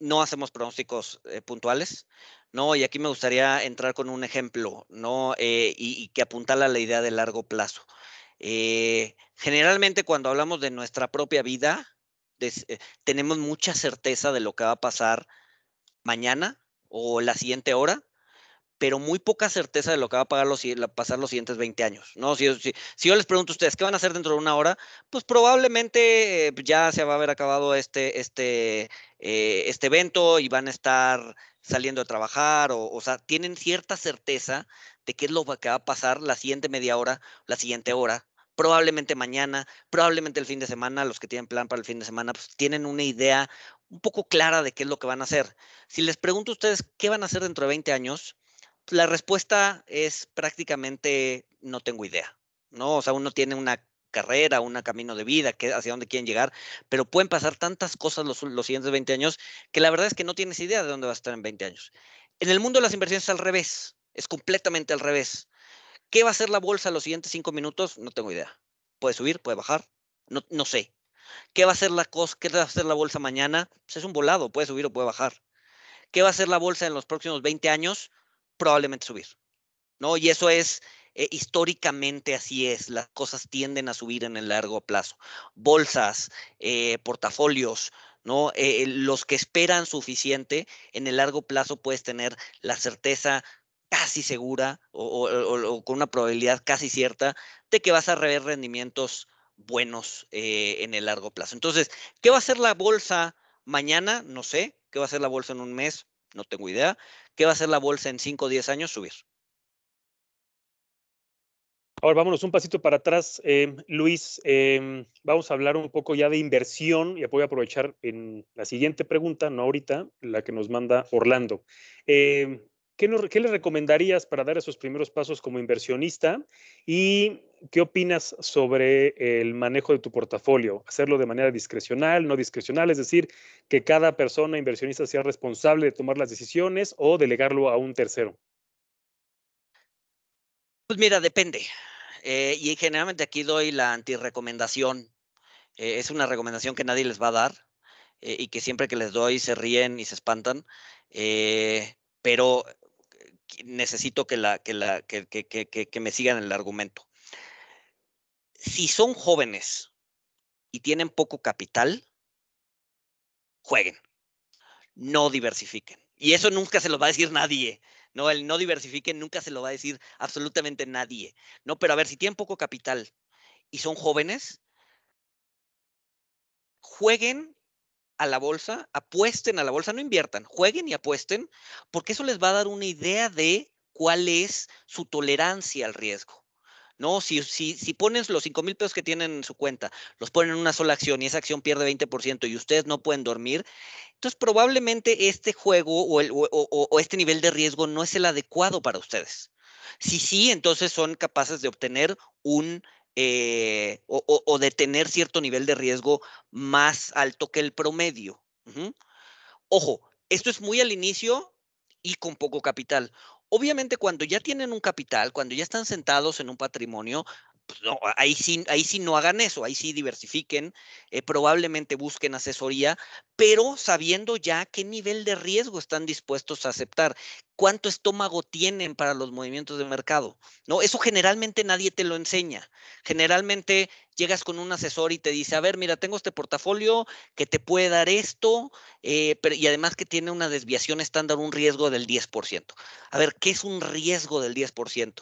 no hacemos pronósticos puntuales, ¿no? Y aquí me gustaría entrar con un ejemplo, ¿no? Y, y, que apuntala la idea de largo plazo. generalmente cuando hablamos de nuestra propia vida, eh, tenemos mucha certeza de lo que va a pasar mañana o la siguiente hora, pero muy poca certeza de lo que va a pasar los siguientes 20 años. Si, yo les pregunto a ustedes qué van a hacer dentro de una hora, pues probablemente eh, ya se va a haber acabado este, este, eh, este evento y van a estar saliendo a trabajar, o sea, tienen cierta certeza de qué es lo que va a pasar la siguiente media hora, la siguiente hora, probablemente mañana, probablemente el fin de semana, los que tienen plan para el fin de semana, pues tienen una idea un poco clara de qué es lo que van a hacer. Si les pregunto a ustedes qué van a hacer dentro de 20 años, pues, la respuesta es prácticamente no tengo idea, ¿no? O sea, uno tiene una carrera, un camino de vida, que, hacia dónde quieren llegar, pero pueden pasar tantas cosas los, los siguientes 20 años que la verdad es que no tienes idea de dónde va a estar en 20 años. En el mundo de las inversiones es al revés, es completamente al revés. ¿Qué va a hacer la bolsa los siguientes cinco minutos? No tengo idea. Puede subir, puede bajar, no, sé. ¿Qué va a hacer la cosa? ¿Qué va a hacer la bolsa mañana? Pues, es un volado, puede subir o puede bajar. ¿Qué va a hacer la bolsa en los próximos 20 años? Probablemente subir. ¿No? Y eso es eh, históricamente así es, las cosas tienden a subir en el largo plazo. Bolsas, eh, portafolios, ¿no? Eh, los que esperan suficiente, en el largo plazo puedes tener la certeza casi segura o, con una probabilidad casi cierta de que vas a rever rendimientos buenos eh, en el largo plazo. Entonces, ¿qué va a ser la bolsa mañana? No sé. ¿Qué va a ser la bolsa en un mes? No tengo idea. ¿Qué va a ser la bolsa en 5 o 10 años? Subir. Ahora vámonos un pasito para atrás, em, Luis. Em, vamos a hablar un poco ya de inversión y voy a aprovechar en la siguiente pregunta, no ahorita, la que nos manda Orlando. Em, ¿qué, nos, le recomendarías para dar esos primeros pasos como inversionista? ¿Y qué opinas sobre el manejo de tu portafolio? ¿Hacerlo de manera discrecional, no discrecional? Es decir, que cada persona inversionista sea responsable de tomar las decisiones o delegarlo a un tercero. Pues mira, depende. Eh, y generalmente aquí doy la antirecomendación. Eh, es una recomendación que nadie les va a dar eh, y que siempre que les doy se ríen y se espantan. pero necesito que, la, que, la, que, me sigan el argumento. Si son jóvenes y tienen poco capital, jueguen, no diversifiquen. Y eso nunca se lo va a decir nadie. No, el no diversifiquen nunca se lo va a decir absolutamente nadie. No, pero a ver, si tienen poco capital y son jóvenes, jueguen a la bolsa, apuesten a la bolsa, no inviertan, jueguen y apuesten, porque eso les va a dar una idea de cuál es su tolerancia al riesgo. No, si, si, si ponen los 5 mil pesos que tienen en su cuenta, los ponen en una sola acción y esa acción pierde 20% y ustedes no pueden dormir, entonces probablemente este juego o, o, o este nivel de riesgo no es el adecuado para ustedes. Si sí, entonces son capaces de obtener un eh, o, de tener cierto nivel de riesgo más alto que el promedio. Ojo, esto es muy al inicio y con poco capital. Obviamente cuando ya tienen un capital, cuando ya están sentados en un patrimonio, pues, no, ahí sí, ahí sí no hagan eso, ahí sí diversifiquen, eh, probablemente busquen asesoría, pero sabiendo ya qué nivel de riesgo están dispuestos a aceptar, cuánto estómago tienen para los movimientos de mercado, ¿no? Eso generalmente nadie te lo enseña. Generalmente llegas con un asesor y te dice, a ver, mira, tengo este portafolio que te puede dar esto, eh, y además que tiene una desviación estándar, un riesgo del 10%. A ver, ¿qué es un riesgo del 10%?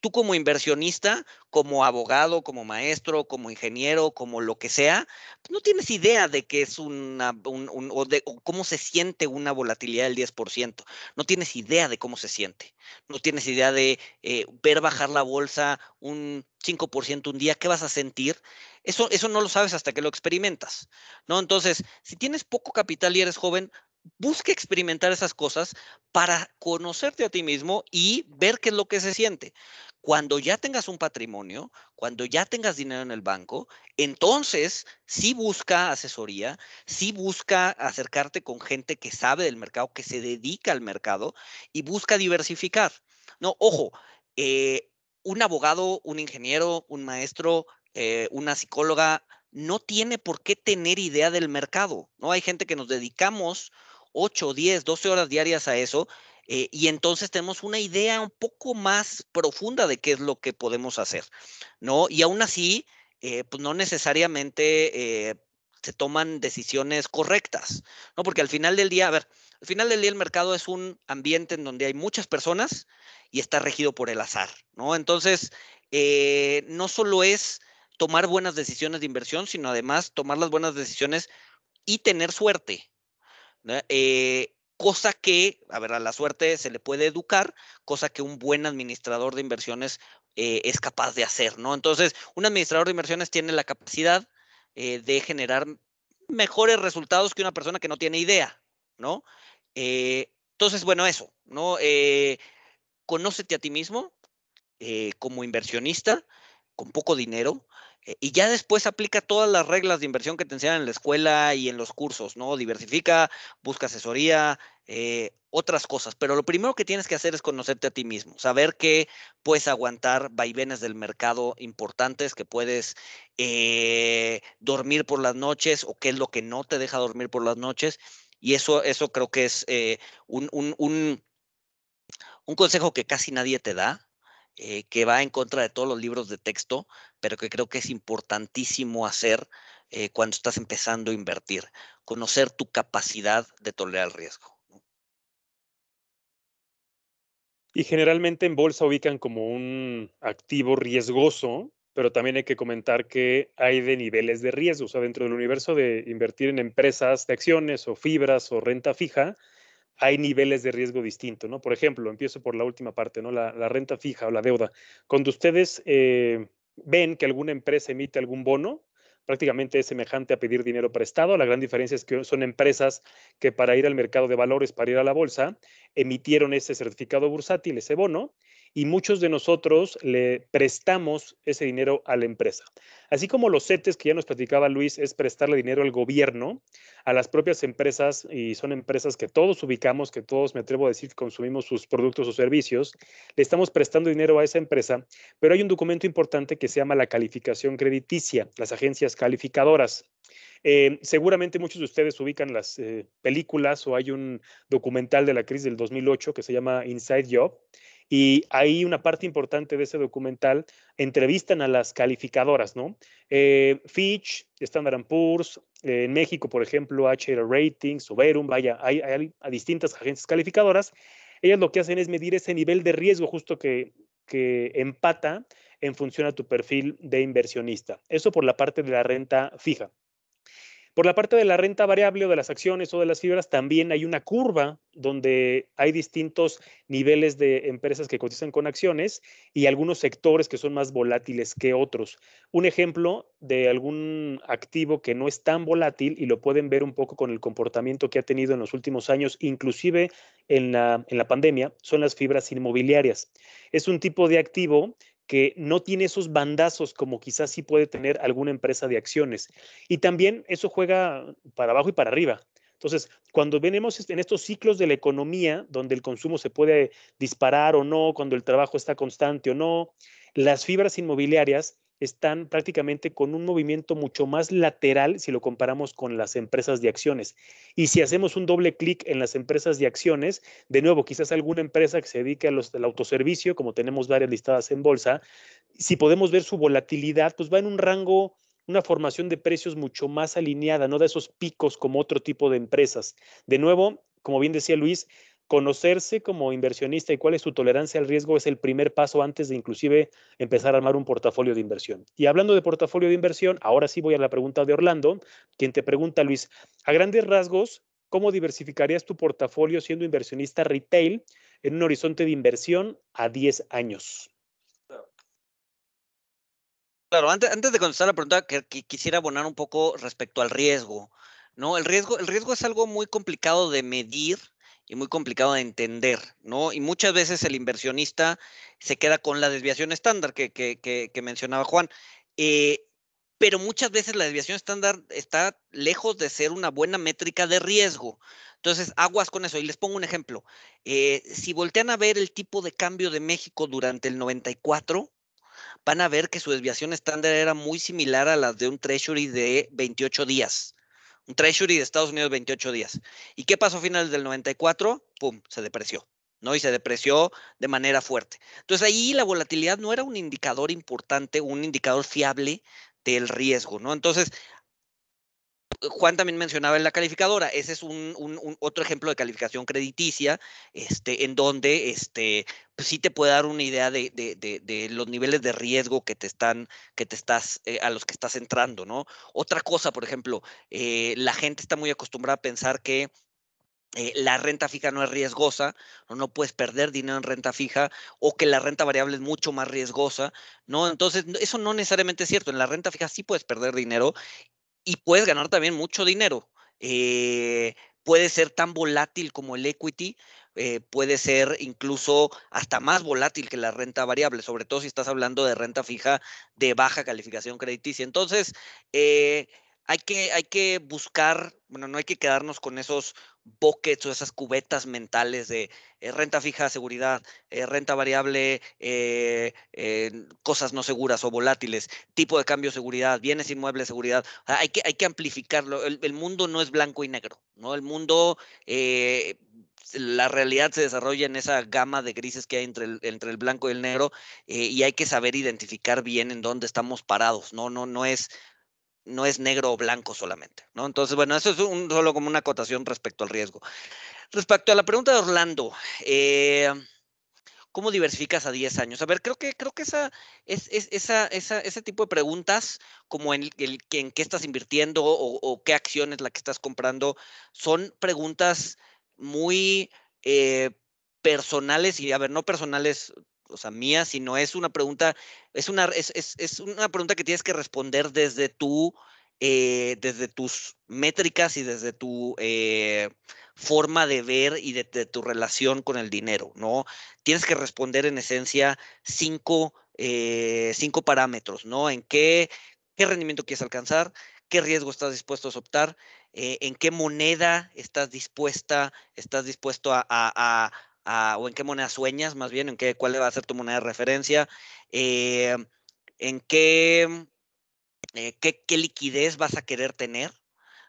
Tú como inversionista, como abogado, como maestro, como ingeniero, como lo que sea, pues, no tienes idea de qué es una, o de cómo se siente una volatilidad del 10%. No tienes idea de cómo se siente. No tienes idea de eh, ver bajar la bolsa un 5% un día, ¿qué vas a sentir? Eso, eso no lo sabes hasta que lo experimentas, ¿no? Entonces, si tienes poco capital y eres joven, busca experimentar esas cosas para conocerte a ti mismo y ver qué es lo que se siente. Cuando ya tengas un patrimonio, cuando ya tengas dinero en el banco, entonces sí busca asesoría, sí busca acercarte con gente que sabe del mercado, que se dedica al mercado y busca diversificar. No, ojo, eh, un abogado, un ingeniero, un maestro, eh, una psicóloga, no tiene por qué tener idea del mercado, ¿no? Hay gente que nos dedicamos 8, 10, 12 horas diarias a eso, eh, y entonces tenemos una idea un poco más profunda de qué es lo que podemos hacer, ¿no? Y aún así, eh, pues no necesariamente eh, se toman decisiones correctas, ¿no? Porque al final del día, a ver, al final del día el mercado es un ambiente en donde hay muchas personas y está regido por el azar, ¿no? Entonces, no solo es tomar buenas decisiones de inversión, sino además tomar las buenas decisiones y tener suerte, eh, cosa que, a ver, a la suerte se le puede educar, cosa que un buen administrador de inversiones eh, es capaz de hacer, ¿no? Entonces, un administrador de inversiones tiene la capacidad eh, de generar mejores resultados que una persona que no tiene idea, ¿no? entonces, bueno, eso, ¿no? conócete a ti mismo como inversionista con poco dinero, eh, y ya después aplica todas las reglas de inversión que te enseñan en la escuela y en los cursos, ¿no? Diversifica, busca asesoría, eh, otras cosas. Pero lo primero que tienes que hacer es conocerte a ti mismo, saber que puedes aguantar vaivenes del mercado importantes, que puedes eh, dormir por las noches o qué es lo que no te deja dormir por las noches. Y eso, eso creo que es un, un, consejo que casi nadie te da, que va en contra de todos los libros de texto, pero que creo que es importantísimo hacer eh, cuando estás empezando a invertir, conocer tu capacidad de tolerar el riesgo. Y generalmente en bolsa ubican como un activo riesgoso, pero también hay que comentar que hay de niveles de riesgo. O sea, dentro del universo de invertir en empresas de acciones o fibras o renta fija, hay niveles de riesgo distintos, ¿no? Por ejemplo, empiezo por la última parte, ¿no? La, renta fija o la deuda. Cuando ustedes eh, ven que alguna empresa emite algún bono, prácticamente es semejante a pedir dinero prestado. La gran diferencia es que son empresas que para ir al mercado de valores, para ir a la bolsa, emitieron ese certificado bursátil, ese bono, y muchos de nosotros le prestamos ese dinero a la empresa. Así como los CETES que ya nos platicaba Luis es prestarle dinero al gobierno, a las propias empresas, y son empresas que todos ubicamos, que todos me atrevo a decir consumimos sus productos o servicios, le estamos prestando dinero a esa empresa, pero hay un documento importante que se llama la calificación crediticia, las agencias calificadoras. Eh, seguramente muchos de ustedes ubican las eh, películas o hay un documental de la crisis del 2008 que se llama Inside Job y ahí una parte importante de ese documental entrevistan a las calificadoras, ¿no? Eh, Fitch, Standard Poor's, eh, en México, por ejemplo, HR Ratings, Overum, vaya, hay, distintas agencias calificadoras. Ellas lo que hacen es medir ese nivel de riesgo justo que empata en función a tu perfil de inversionista. Eso por la parte de la renta fija. Por la parte de la renta variable o de las acciones o de las fibras, también hay una curva donde hay distintos niveles de empresas que cotizan con acciones y algunos sectores que son más volátiles que otros. Un ejemplo de algún activo que no es tan volátil y lo pueden ver un poco con el comportamiento que ha tenido en los últimos años, inclusive en la, en la pandemia, son las fibras inmobiliarias. Es un tipo de activo que no tiene esos bandazos como quizás sí puede tener alguna empresa de acciones. Y también eso juega para abajo y para arriba. Entonces, cuando venimos en estos ciclos de la economía, donde el consumo se puede disparar o no, cuando el trabajo está constante o no, las fibras inmobiliarias están prácticamente con un movimiento mucho más lateral si lo comparamos con las empresas de acciones. Y si hacemos un doble clic en las empresas de acciones, de nuevo, quizás alguna empresa que se dedique a los, al autoservicio, como tenemos varias listadas en bolsa, si podemos ver su volatilidad, pues va en un rango una formación de precios mucho más alineada, no de esos picos como otro tipo de empresas. De nuevo, como bien decía Luis, conocerse como inversionista y cuál es su tolerancia al riesgo es el primer paso antes de inclusive empezar a armar un portafolio de inversión. Y hablando de portafolio de inversión, ahora sí voy a la pregunta de Orlando, quien te pregunta, Luis, a grandes rasgos, ¿cómo diversificarías tu portafolio siendo inversionista retail en un horizonte de inversión a 10 años? Claro, antes, antes de contestar la pregunta, quisiera abonar un poco respecto al riesgo. ¿no? El riesgo, el riesgo es algo muy complicado de medir y muy complicado de entender, ¿no? Y muchas veces el inversionista se queda con la desviación estándar que, mencionaba Juan. Eh, pero muchas veces la desviación estándar está lejos de ser una buena métrica de riesgo. Entonces, aguas con eso. Y les pongo un ejemplo. Eh, si voltean a ver el tipo de cambio de México durante el 94, van a ver que su desviación estándar era muy similar a la de un Treasury de 28 días un Treasury de Estados Unidos 28 días. ¿Y qué pasó a finales del 94? Pum, se depreció, ¿no? Y se depreció de manera fuerte. Entonces ahí la volatilidad no era un indicador importante, un indicador fiable del riesgo, ¿no? Entonces, Juan también mencionaba en la calificadora, ese es un, otro ejemplo de calificación crediticia, este, en donde este, pues sí te puede dar una idea de, los niveles de riesgo que te están, que te estás, eh, a los que estás entrando, ¿no? Otra cosa, por ejemplo, eh, la gente está muy acostumbrada a pensar que eh, la renta fija no es riesgosa, ¿no? no puedes perder dinero en renta fija o que la renta variable es mucho más riesgosa, ¿no? Entonces, eso no necesariamente es cierto. En la renta fija sí puedes perder dinero y puedes ganar también mucho dinero. Eh, puede ser tan volátil como el equity, eh, puede ser incluso hasta más volátil que la renta variable, sobre todo si estás hablando de renta fija de baja calificación crediticia. Entonces, eh, hay que, hay que buscar, bueno, no hay que quedarnos con esos buckets o esas cubetas mentales de eh, renta fija, seguridad, eh, renta variable, eh, cosas no seguras o volátiles, tipo de cambio, seguridad, bienes inmuebles, seguridad. hay, que, hay que amplificarlo. El, mundo no es blanco y negro, ¿no? El mundo, la realidad se desarrolla en esa gama de grises que hay entre el, entre el blanco y el negro y hay que saber identificar bien en dónde estamos parados, ¿no? No, no es no es negro o blanco solamente, ¿no? Entonces, bueno, eso es un, solo como una acotación respecto al riesgo. Respecto a la pregunta de Orlando, eh, ¿cómo diversificas a 10 años? A ver, creo que, creo que esa, es, ese tipo de preguntas, como en, qué estás invirtiendo o, qué acción es la que estás comprando, son preguntas muy eh, personales y, a ver, no personales o sea, mía, sino es una pregunta, es una, es, una pregunta que tienes que responder desde eh, desde tus métricas y desde tu eh, forma de ver y de, tu relación con el dinero, ¿no? Tienes que responder en esencia cinco, eh, parámetros, ¿no? En qué, rendimiento quieres alcanzar, qué riesgo estás dispuesto a optar, en qué moneda estás dispuesta, estás dispuesto a, o en qué moneda sueñas, más bien, en qué, cuál va a ser tu moneda de referencia, eh, en eh, qué, qué, liquidez vas a querer tener,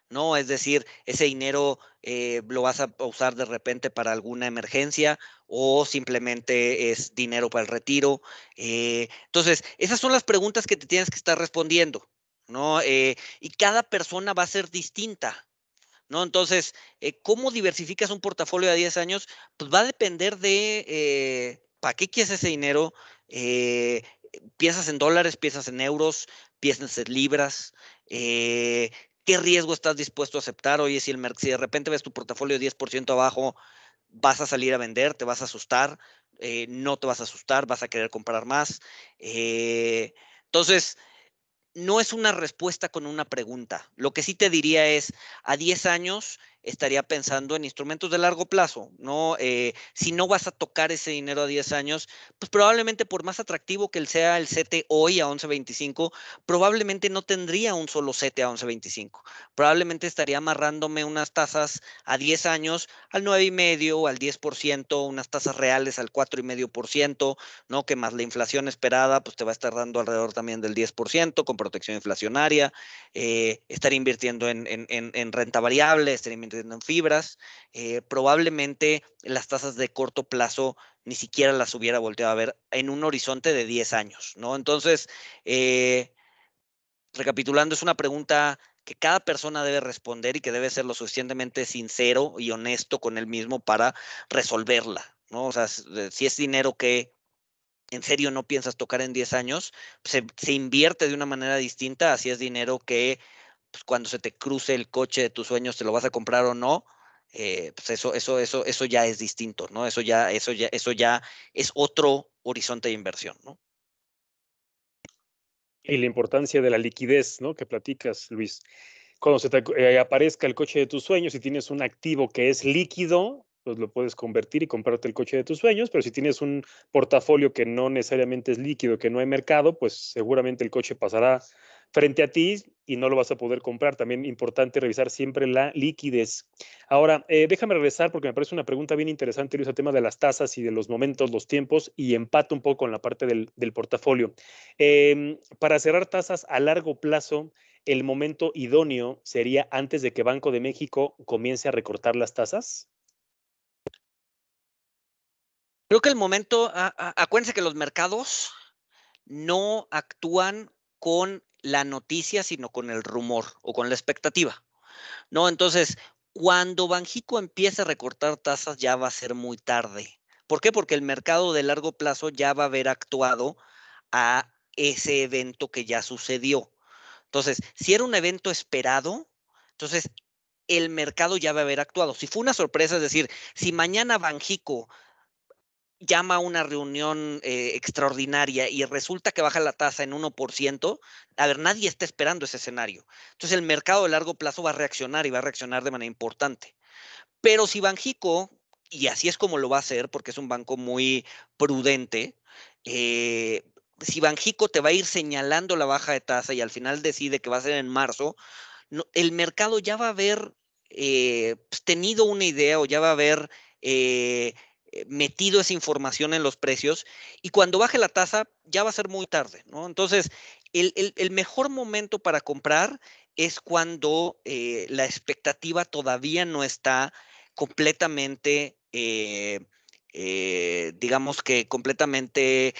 ¿no? Es decir, ese dinero eh, lo vas a usar de repente para alguna emergencia o simplemente es dinero para el retiro. entonces, esas son las preguntas que te tienes que estar respondiendo, ¿no? y cada persona va a ser distinta. ¿no? Entonces, eh, ¿cómo diversificas un portafolio a 10 años? Pues va a depender de eh, para qué quieres ese dinero, eh, piezas en dólares, piezas en euros, piezas en libras, qué riesgo estás dispuesto a aceptar. Oye, si, el, si de repente ves tu portafolio 10% abajo, vas a salir a vender, te vas a asustar, no te vas a asustar, vas a querer comprar más. entonces, no es una respuesta con una pregunta. Lo que sí te diría es, a 10 años, estaría pensando en instrumentos de largo plazo, ¿no? Eh, si no vas a tocar ese dinero a 10 años, pues probablemente por más atractivo que sea el CETE hoy a 11.25, probablemente no tendría un solo CETE a 11.25. Probablemente estaría amarrándome unas tasas a 10 años al 9,5, al 10%, unas tasas reales al 4,5%, ¿no? Que más la inflación esperada, pues te va a estar dando alrededor también del 10% con protección inflacionaria, eh, estar invirtiendo en, renta variable, estar invirtiendo en fibras, eh, probablemente las tasas de corto plazo ni siquiera las hubiera volteado a ver en un horizonte de 10 años, ¿no? Entonces, eh, recapitulando, es una pregunta que cada persona debe responder y que debe ser lo suficientemente sincero y honesto con él mismo para resolverla, ¿no? O sea, si es dinero que en serio no piensas tocar en 10 años, se, se invierte de una manera distinta, si es dinero que pues, cuando se te cruce el coche de tus sueños, te lo vas a comprar o no, eh, pues eso, eso, eso, eso ya es distinto, ¿no? Eso ya, eso ya, eso ya es otro horizonte de inversión, ¿no? Y la importancia de la liquidez, ¿no? Que platicas, Luis. Cuando se te eh, aparezca el coche de tus sueños, y tienes un activo que es líquido, pues lo puedes convertir y comprarte el coche de tus sueños, pero si tienes un portafolio que no necesariamente es líquido, que no hay mercado, pues seguramente el coche pasará frente a ti y no lo vas a poder comprar. También importante revisar siempre la liquidez. Ahora, eh, déjame regresar porque me parece una pregunta bien interesante, Luis, el tema de las tasas y de los momentos, los tiempos, y empato un poco en la parte del, portafolio. Em, para cerrar tasas a largo plazo, el momento idóneo sería antes de que Banco de México comience a recortar las tasas. Creo que el momento, acuérdense que los mercados no actúan con la noticia, sino con el rumor o con la expectativa. ¿No? Entonces, cuando Banjico empiece a recortar tasas ya va a ser muy tarde. ¿Por qué? Porque el mercado de largo plazo ya va a haber actuado a ese evento que ya sucedió. Entonces, si era un evento esperado, entonces el mercado ya va a haber actuado. Si fue una sorpresa, es decir, si mañana Banjico llama a una reunión eh, extraordinaria y resulta que baja la tasa en 1%, a ver, nadie está esperando ese escenario. Entonces el mercado a largo plazo va a reaccionar y va a reaccionar de manera importante. Pero si Banjico, y así es como lo va a hacer, porque es un banco muy prudente, eh, si Banjico te va a ir señalando la baja de tasa y al final decide que va a ser en marzo, el mercado ya va a haber eh, pues, tenido una idea o ya va a haber... Eh, metido esa información en los precios y cuando baje la tasa ya va a ser muy tarde, ¿no? Entonces, el, mejor momento para comprar es cuando eh, la expectativa todavía no está completamente, eh, digamos que completamente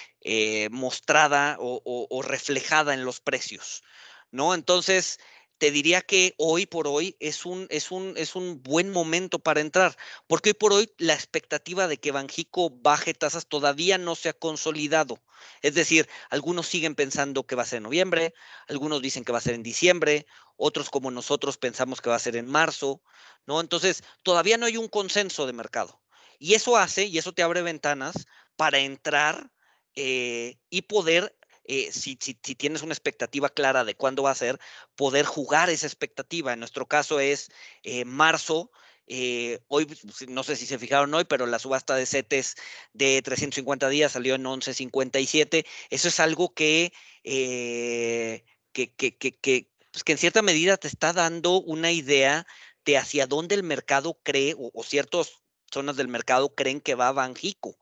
mostrada o, o reflejada en los precios, ¿no? Entonces, te diría que hoy por hoy es un, es un, es un buen momento para entrar, porque hoy por hoy la expectativa de que Banjico baje tasas todavía no se ha consolidado. Es decir, algunos siguen pensando que va a ser en noviembre, algunos dicen que va a ser en diciembre, otros como nosotros pensamos que va a ser en marzo, ¿no? Entonces, todavía no hay un consenso de mercado. Y eso hace, y eso te abre ventanas para entrar eh, y poder eh, si, tienes una expectativa clara de cuándo va a ser, poder jugar esa expectativa. En nuestro caso es eh, marzo. Eh, hoy, no sé si se fijaron hoy, pero la subasta de CETES de 350 días salió en 11.57. Eso es algo que, que, pues, que, en cierta medida te está dando una idea de hacia dónde el mercado cree o, ciertas zonas del mercado creen que va Banjico,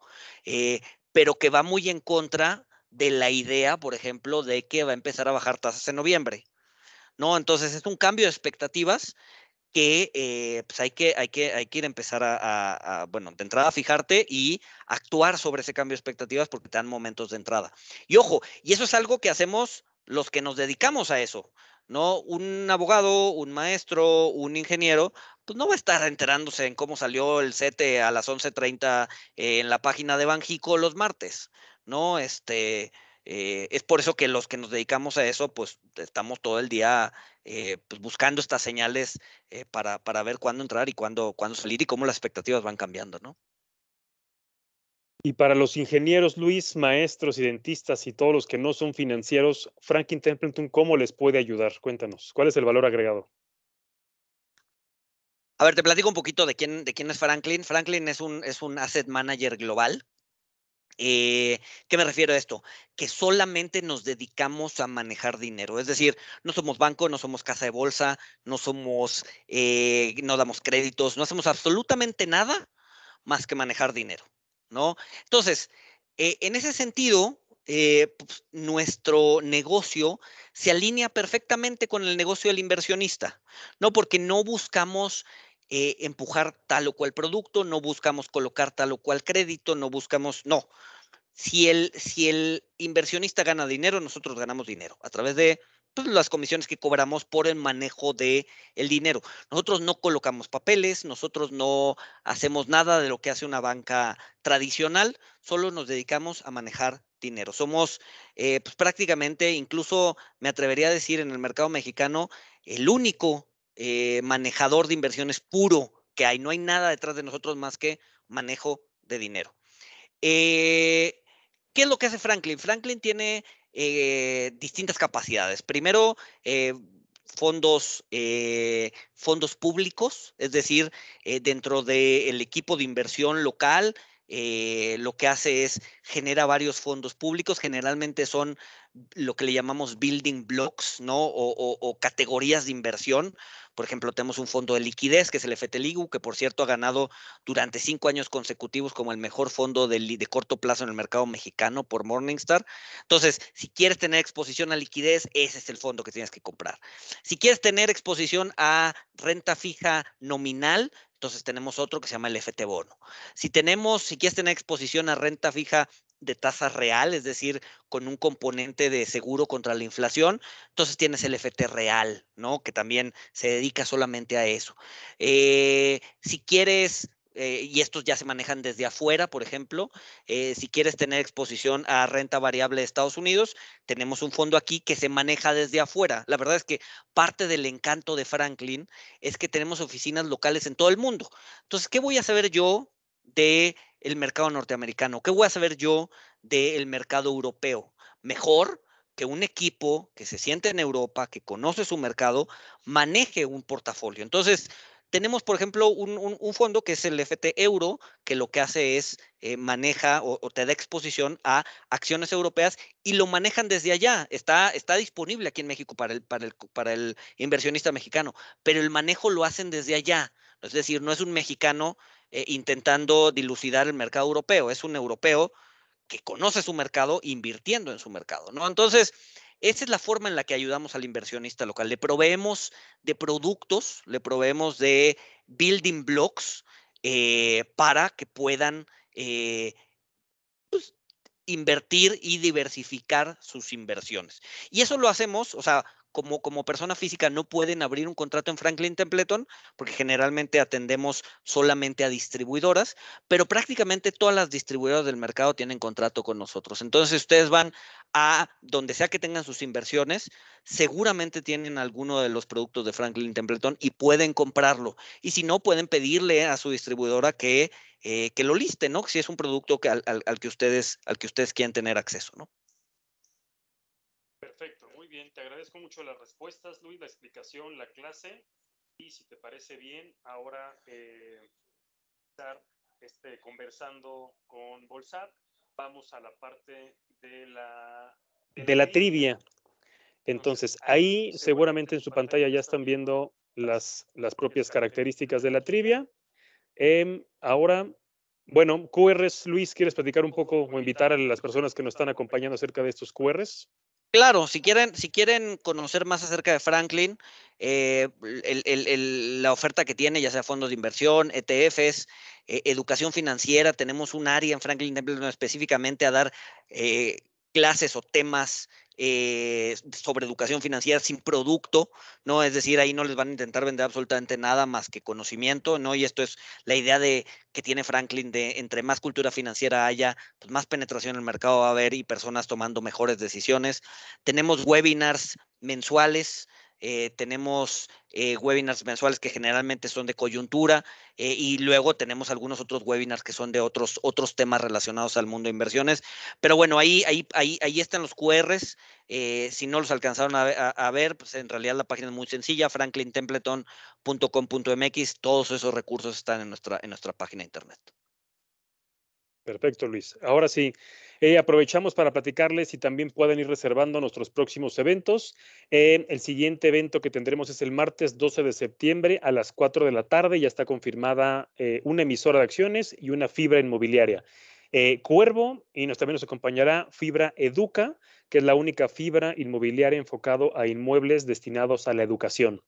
pero que va muy en contra de la idea, por ejemplo, de que va a empezar a bajar tasas en noviembre. ¿No? Entonces es un cambio de expectativas que eh, pues, hay que, hay que, hay que ir a empezar a, bueno, de entrada a fijarte y actuar sobre ese cambio de expectativas porque te dan momentos de entrada. Y ojo, y eso es algo que hacemos los que nos dedicamos a eso, ¿no? Un abogado, un maestro, un ingeniero, pues no va a estar enterándose en cómo salió el CETE a las 11.30 eh, en la página de Banjico los martes, ¿no? Este, eh, es por eso que los que nos dedicamos a eso, pues estamos todo el día eh, pues, buscando estas señales eh, para, para, ver cuándo entrar y cuándo, cuándo salir y cómo las expectativas van cambiando, ¿no? Y para los ingenieros, Luis, maestros y dentistas y todos los que no son financieros, Franklin Templeton, ¿cómo les puede ayudar? Cuéntanos, ¿cuál es el valor agregado? A ver, te platico un poquito de quién, de quién es Franklin. Franklin es un, es un asset manager global eh, ¿Qué me refiero a esto? Que solamente nos dedicamos a manejar dinero. Es decir, no somos banco, no somos casa de bolsa, no somos, eh, no damos créditos, no hacemos absolutamente nada más que manejar dinero, ¿no? Entonces, eh, en ese sentido, pues, nuestro negocio se alinea perfectamente con el negocio del inversionista, ¿no? Porque no buscamos eh, empujar tal o cual producto, no buscamos colocar tal o cual crédito, no buscamos, no. Si el, si el inversionista gana dinero, nosotros ganamos dinero a través de pues, las comisiones que cobramos por el manejo de dinero. Nosotros no colocamos papeles, nosotros no hacemos nada de lo que hace una banca tradicional, solo nos dedicamos a manejar dinero. Somos eh, pues, prácticamente, incluso me atrevería a decir en el mercado mexicano, el único eh, manejador de inversiones puro que hay. No hay nada detrás de nosotros más que manejo de dinero. Eh, ¿Qué es lo que hace Franklin? Franklin tiene eh, distintas capacidades. Primero, fondos, fondos públicos, es decir, dentro del equipo de inversión local, lo que hace es genera varios fondos públicos, generalmente son lo que le llamamos building blocks, ¿no? O, categorías de inversión. Por ejemplo, tenemos un fondo de liquidez, que es el LIGU, que por cierto ha ganado durante cinco años consecutivos como el mejor fondo de, de corto plazo en el mercado mexicano por Morningstar. Entonces, si quieres tener exposición a liquidez, ese es el fondo que tienes que comprar. Si quieres tener exposición a renta fija nominal, entonces tenemos otro que se llama el FT bono. Si tenemos, si quieres tener exposición a renta fija de tasa real, es decir, con un componente de seguro contra la inflación. Entonces tienes el FT real, ¿no? Que también se dedica solamente a eso. Eh, si quieres eh, y estos ya se manejan desde afuera, por ejemplo, eh, si quieres tener exposición a renta variable de Estados Unidos, tenemos un fondo aquí que se maneja desde afuera. La verdad es que parte del encanto de Franklin es que tenemos oficinas locales en todo el mundo. Entonces, ¿qué voy a saber yo de el mercado norteamericano? ¿Qué voy a saber yo del mercado europeo? Mejor que un equipo que se siente en Europa, que conoce su mercado, maneje un portafolio. Entonces, tenemos, por ejemplo, un, fondo que es el FT Euro, que lo que hace es eh, maneja o, te da exposición a acciones europeas y lo manejan desde allá. Está, está disponible aquí en México para el, para, el, para el inversionista mexicano, pero el manejo lo hacen desde allá. Es decir, no es un mexicano eh, intentando dilucidar el mercado europeo. Es un europeo que conoce su mercado invirtiendo en su mercado, ¿no? Entonces, esa es la forma en la que ayudamos al inversionista local. Le proveemos de productos, le proveemos de building blocks eh, para que puedan eh, pues, invertir y diversificar sus inversiones. Y eso lo hacemos, o sea, como, persona física no pueden abrir un contrato en Franklin Templeton porque generalmente atendemos solamente a distribuidoras, pero prácticamente todas las distribuidoras del mercado tienen contrato con nosotros. Entonces ustedes van a donde sea que tengan sus inversiones, seguramente tienen alguno de los productos de Franklin Templeton y pueden comprarlo. Y si no, pueden pedirle a su distribuidora que, eh, que lo liste, ¿no? Si es un producto que, al, que ustedes, al que ustedes quieren tener acceso, ¿no? bien, te agradezco mucho las respuestas, Luis, la explicación, la clase. Y si te parece bien, ahora eh, estar este, conversando con Bolsat, vamos a la parte de la, de, la, trivia. Entonces, ahí seguramente en su pantalla ya están viendo las, las propias características de la trivia. Em, ahora, bueno, QRs, Luis, ¿quieres platicar un poco o invitar a las personas que nos están acompañando acerca de estos QRs? Claro, si quieren, si quieren conocer más acerca de Franklin, eh, la oferta que tiene, ya sea fondos de inversión, ETFs, eh, educación financiera, tenemos un área en Franklin Templeton específicamente a dar eh, clases o temas eh, sobre educación financiera sin producto, ¿no? Es decir, ahí no les van a intentar vender absolutamente nada más que conocimiento, ¿no? Y esto es la idea de que tiene Franklin de entre más cultura financiera haya, pues, más penetración en el mercado va a haber y personas tomando mejores decisiones. Tenemos webinars mensuales eh, tenemos eh, webinars mensuales que generalmente son de coyuntura eh, y luego tenemos algunos otros webinars que son de otros, otros temas relacionados al mundo de inversiones. Pero bueno, ahí, ahí, están los QRs. si no los alcanzaron a, ver, pues en realidad la página es muy sencilla, FranklinTempleton.com.mx. Todos esos recursos están en nuestra, en nuestra página de internet. Perfecto, Luis. Ahora sí, eh, aprovechamos para platicarles y también pueden ir reservando nuestros próximos eventos. Eh, el siguiente evento que tendremos es el martes 12 de septiembre a las 4 de la tarde. Ya está confirmada eh, una emisora de acciones y una fibra inmobiliaria. Eh, Cuervo y nos, también nos acompañará Fibra Educa, que es la única fibra inmobiliaria enfocado a inmuebles destinados a la educación.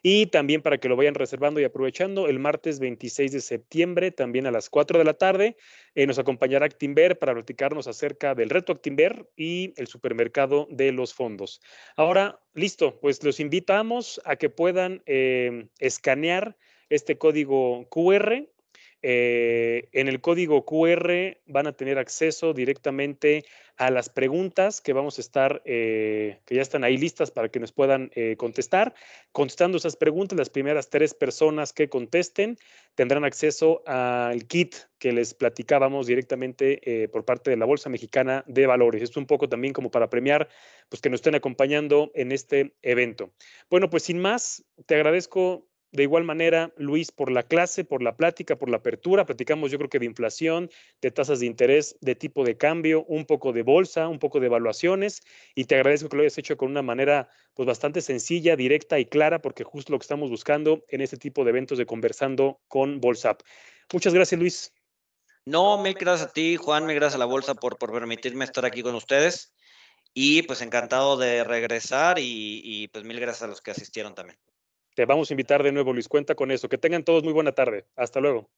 Y también para que lo vayan reservando y aprovechando, el martes 26 de septiembre, también a las 4 de la tarde, eh, nos acompañará Actimber para platicarnos acerca del reto Actimber y el supermercado de los fondos. Ahora, listo, pues los invitamos a que puedan eh, escanear este código QR eh, en el código QR van a tener acceso directamente a las preguntas que vamos a estar, eh, que ya están ahí listas para que nos puedan eh, contestar. Contestando esas preguntas, las primeras tres personas que contesten tendrán acceso al kit que les platicábamos directamente por parte de la Bolsa Mexicana de Valores. Esto un poco también como para premiar pues que nos estén acompañando en este evento. Bueno, pues sin más, te agradezco de igual manera, Luis, por la clase, por la plática, por la apertura, platicamos yo creo que de inflación, de tasas de interés, de tipo de cambio, un poco de bolsa, un poco de evaluaciones y te agradezco que lo hayas hecho con una manera pues bastante sencilla, directa y clara porque justo lo que estamos buscando en este tipo de eventos de conversando con Bolsa. Muchas gracias, Luis. No, mil gracias a ti, Juan, mil gracias a la Bolsa por, por permitirme estar aquí con ustedes y pues encantado de regresar y pues mil gracias a los que asistieron también. Te vamos a invitar de nuevo, Luis. Cuenta con eso. Que tengan todos muy buena tarde. Hasta luego.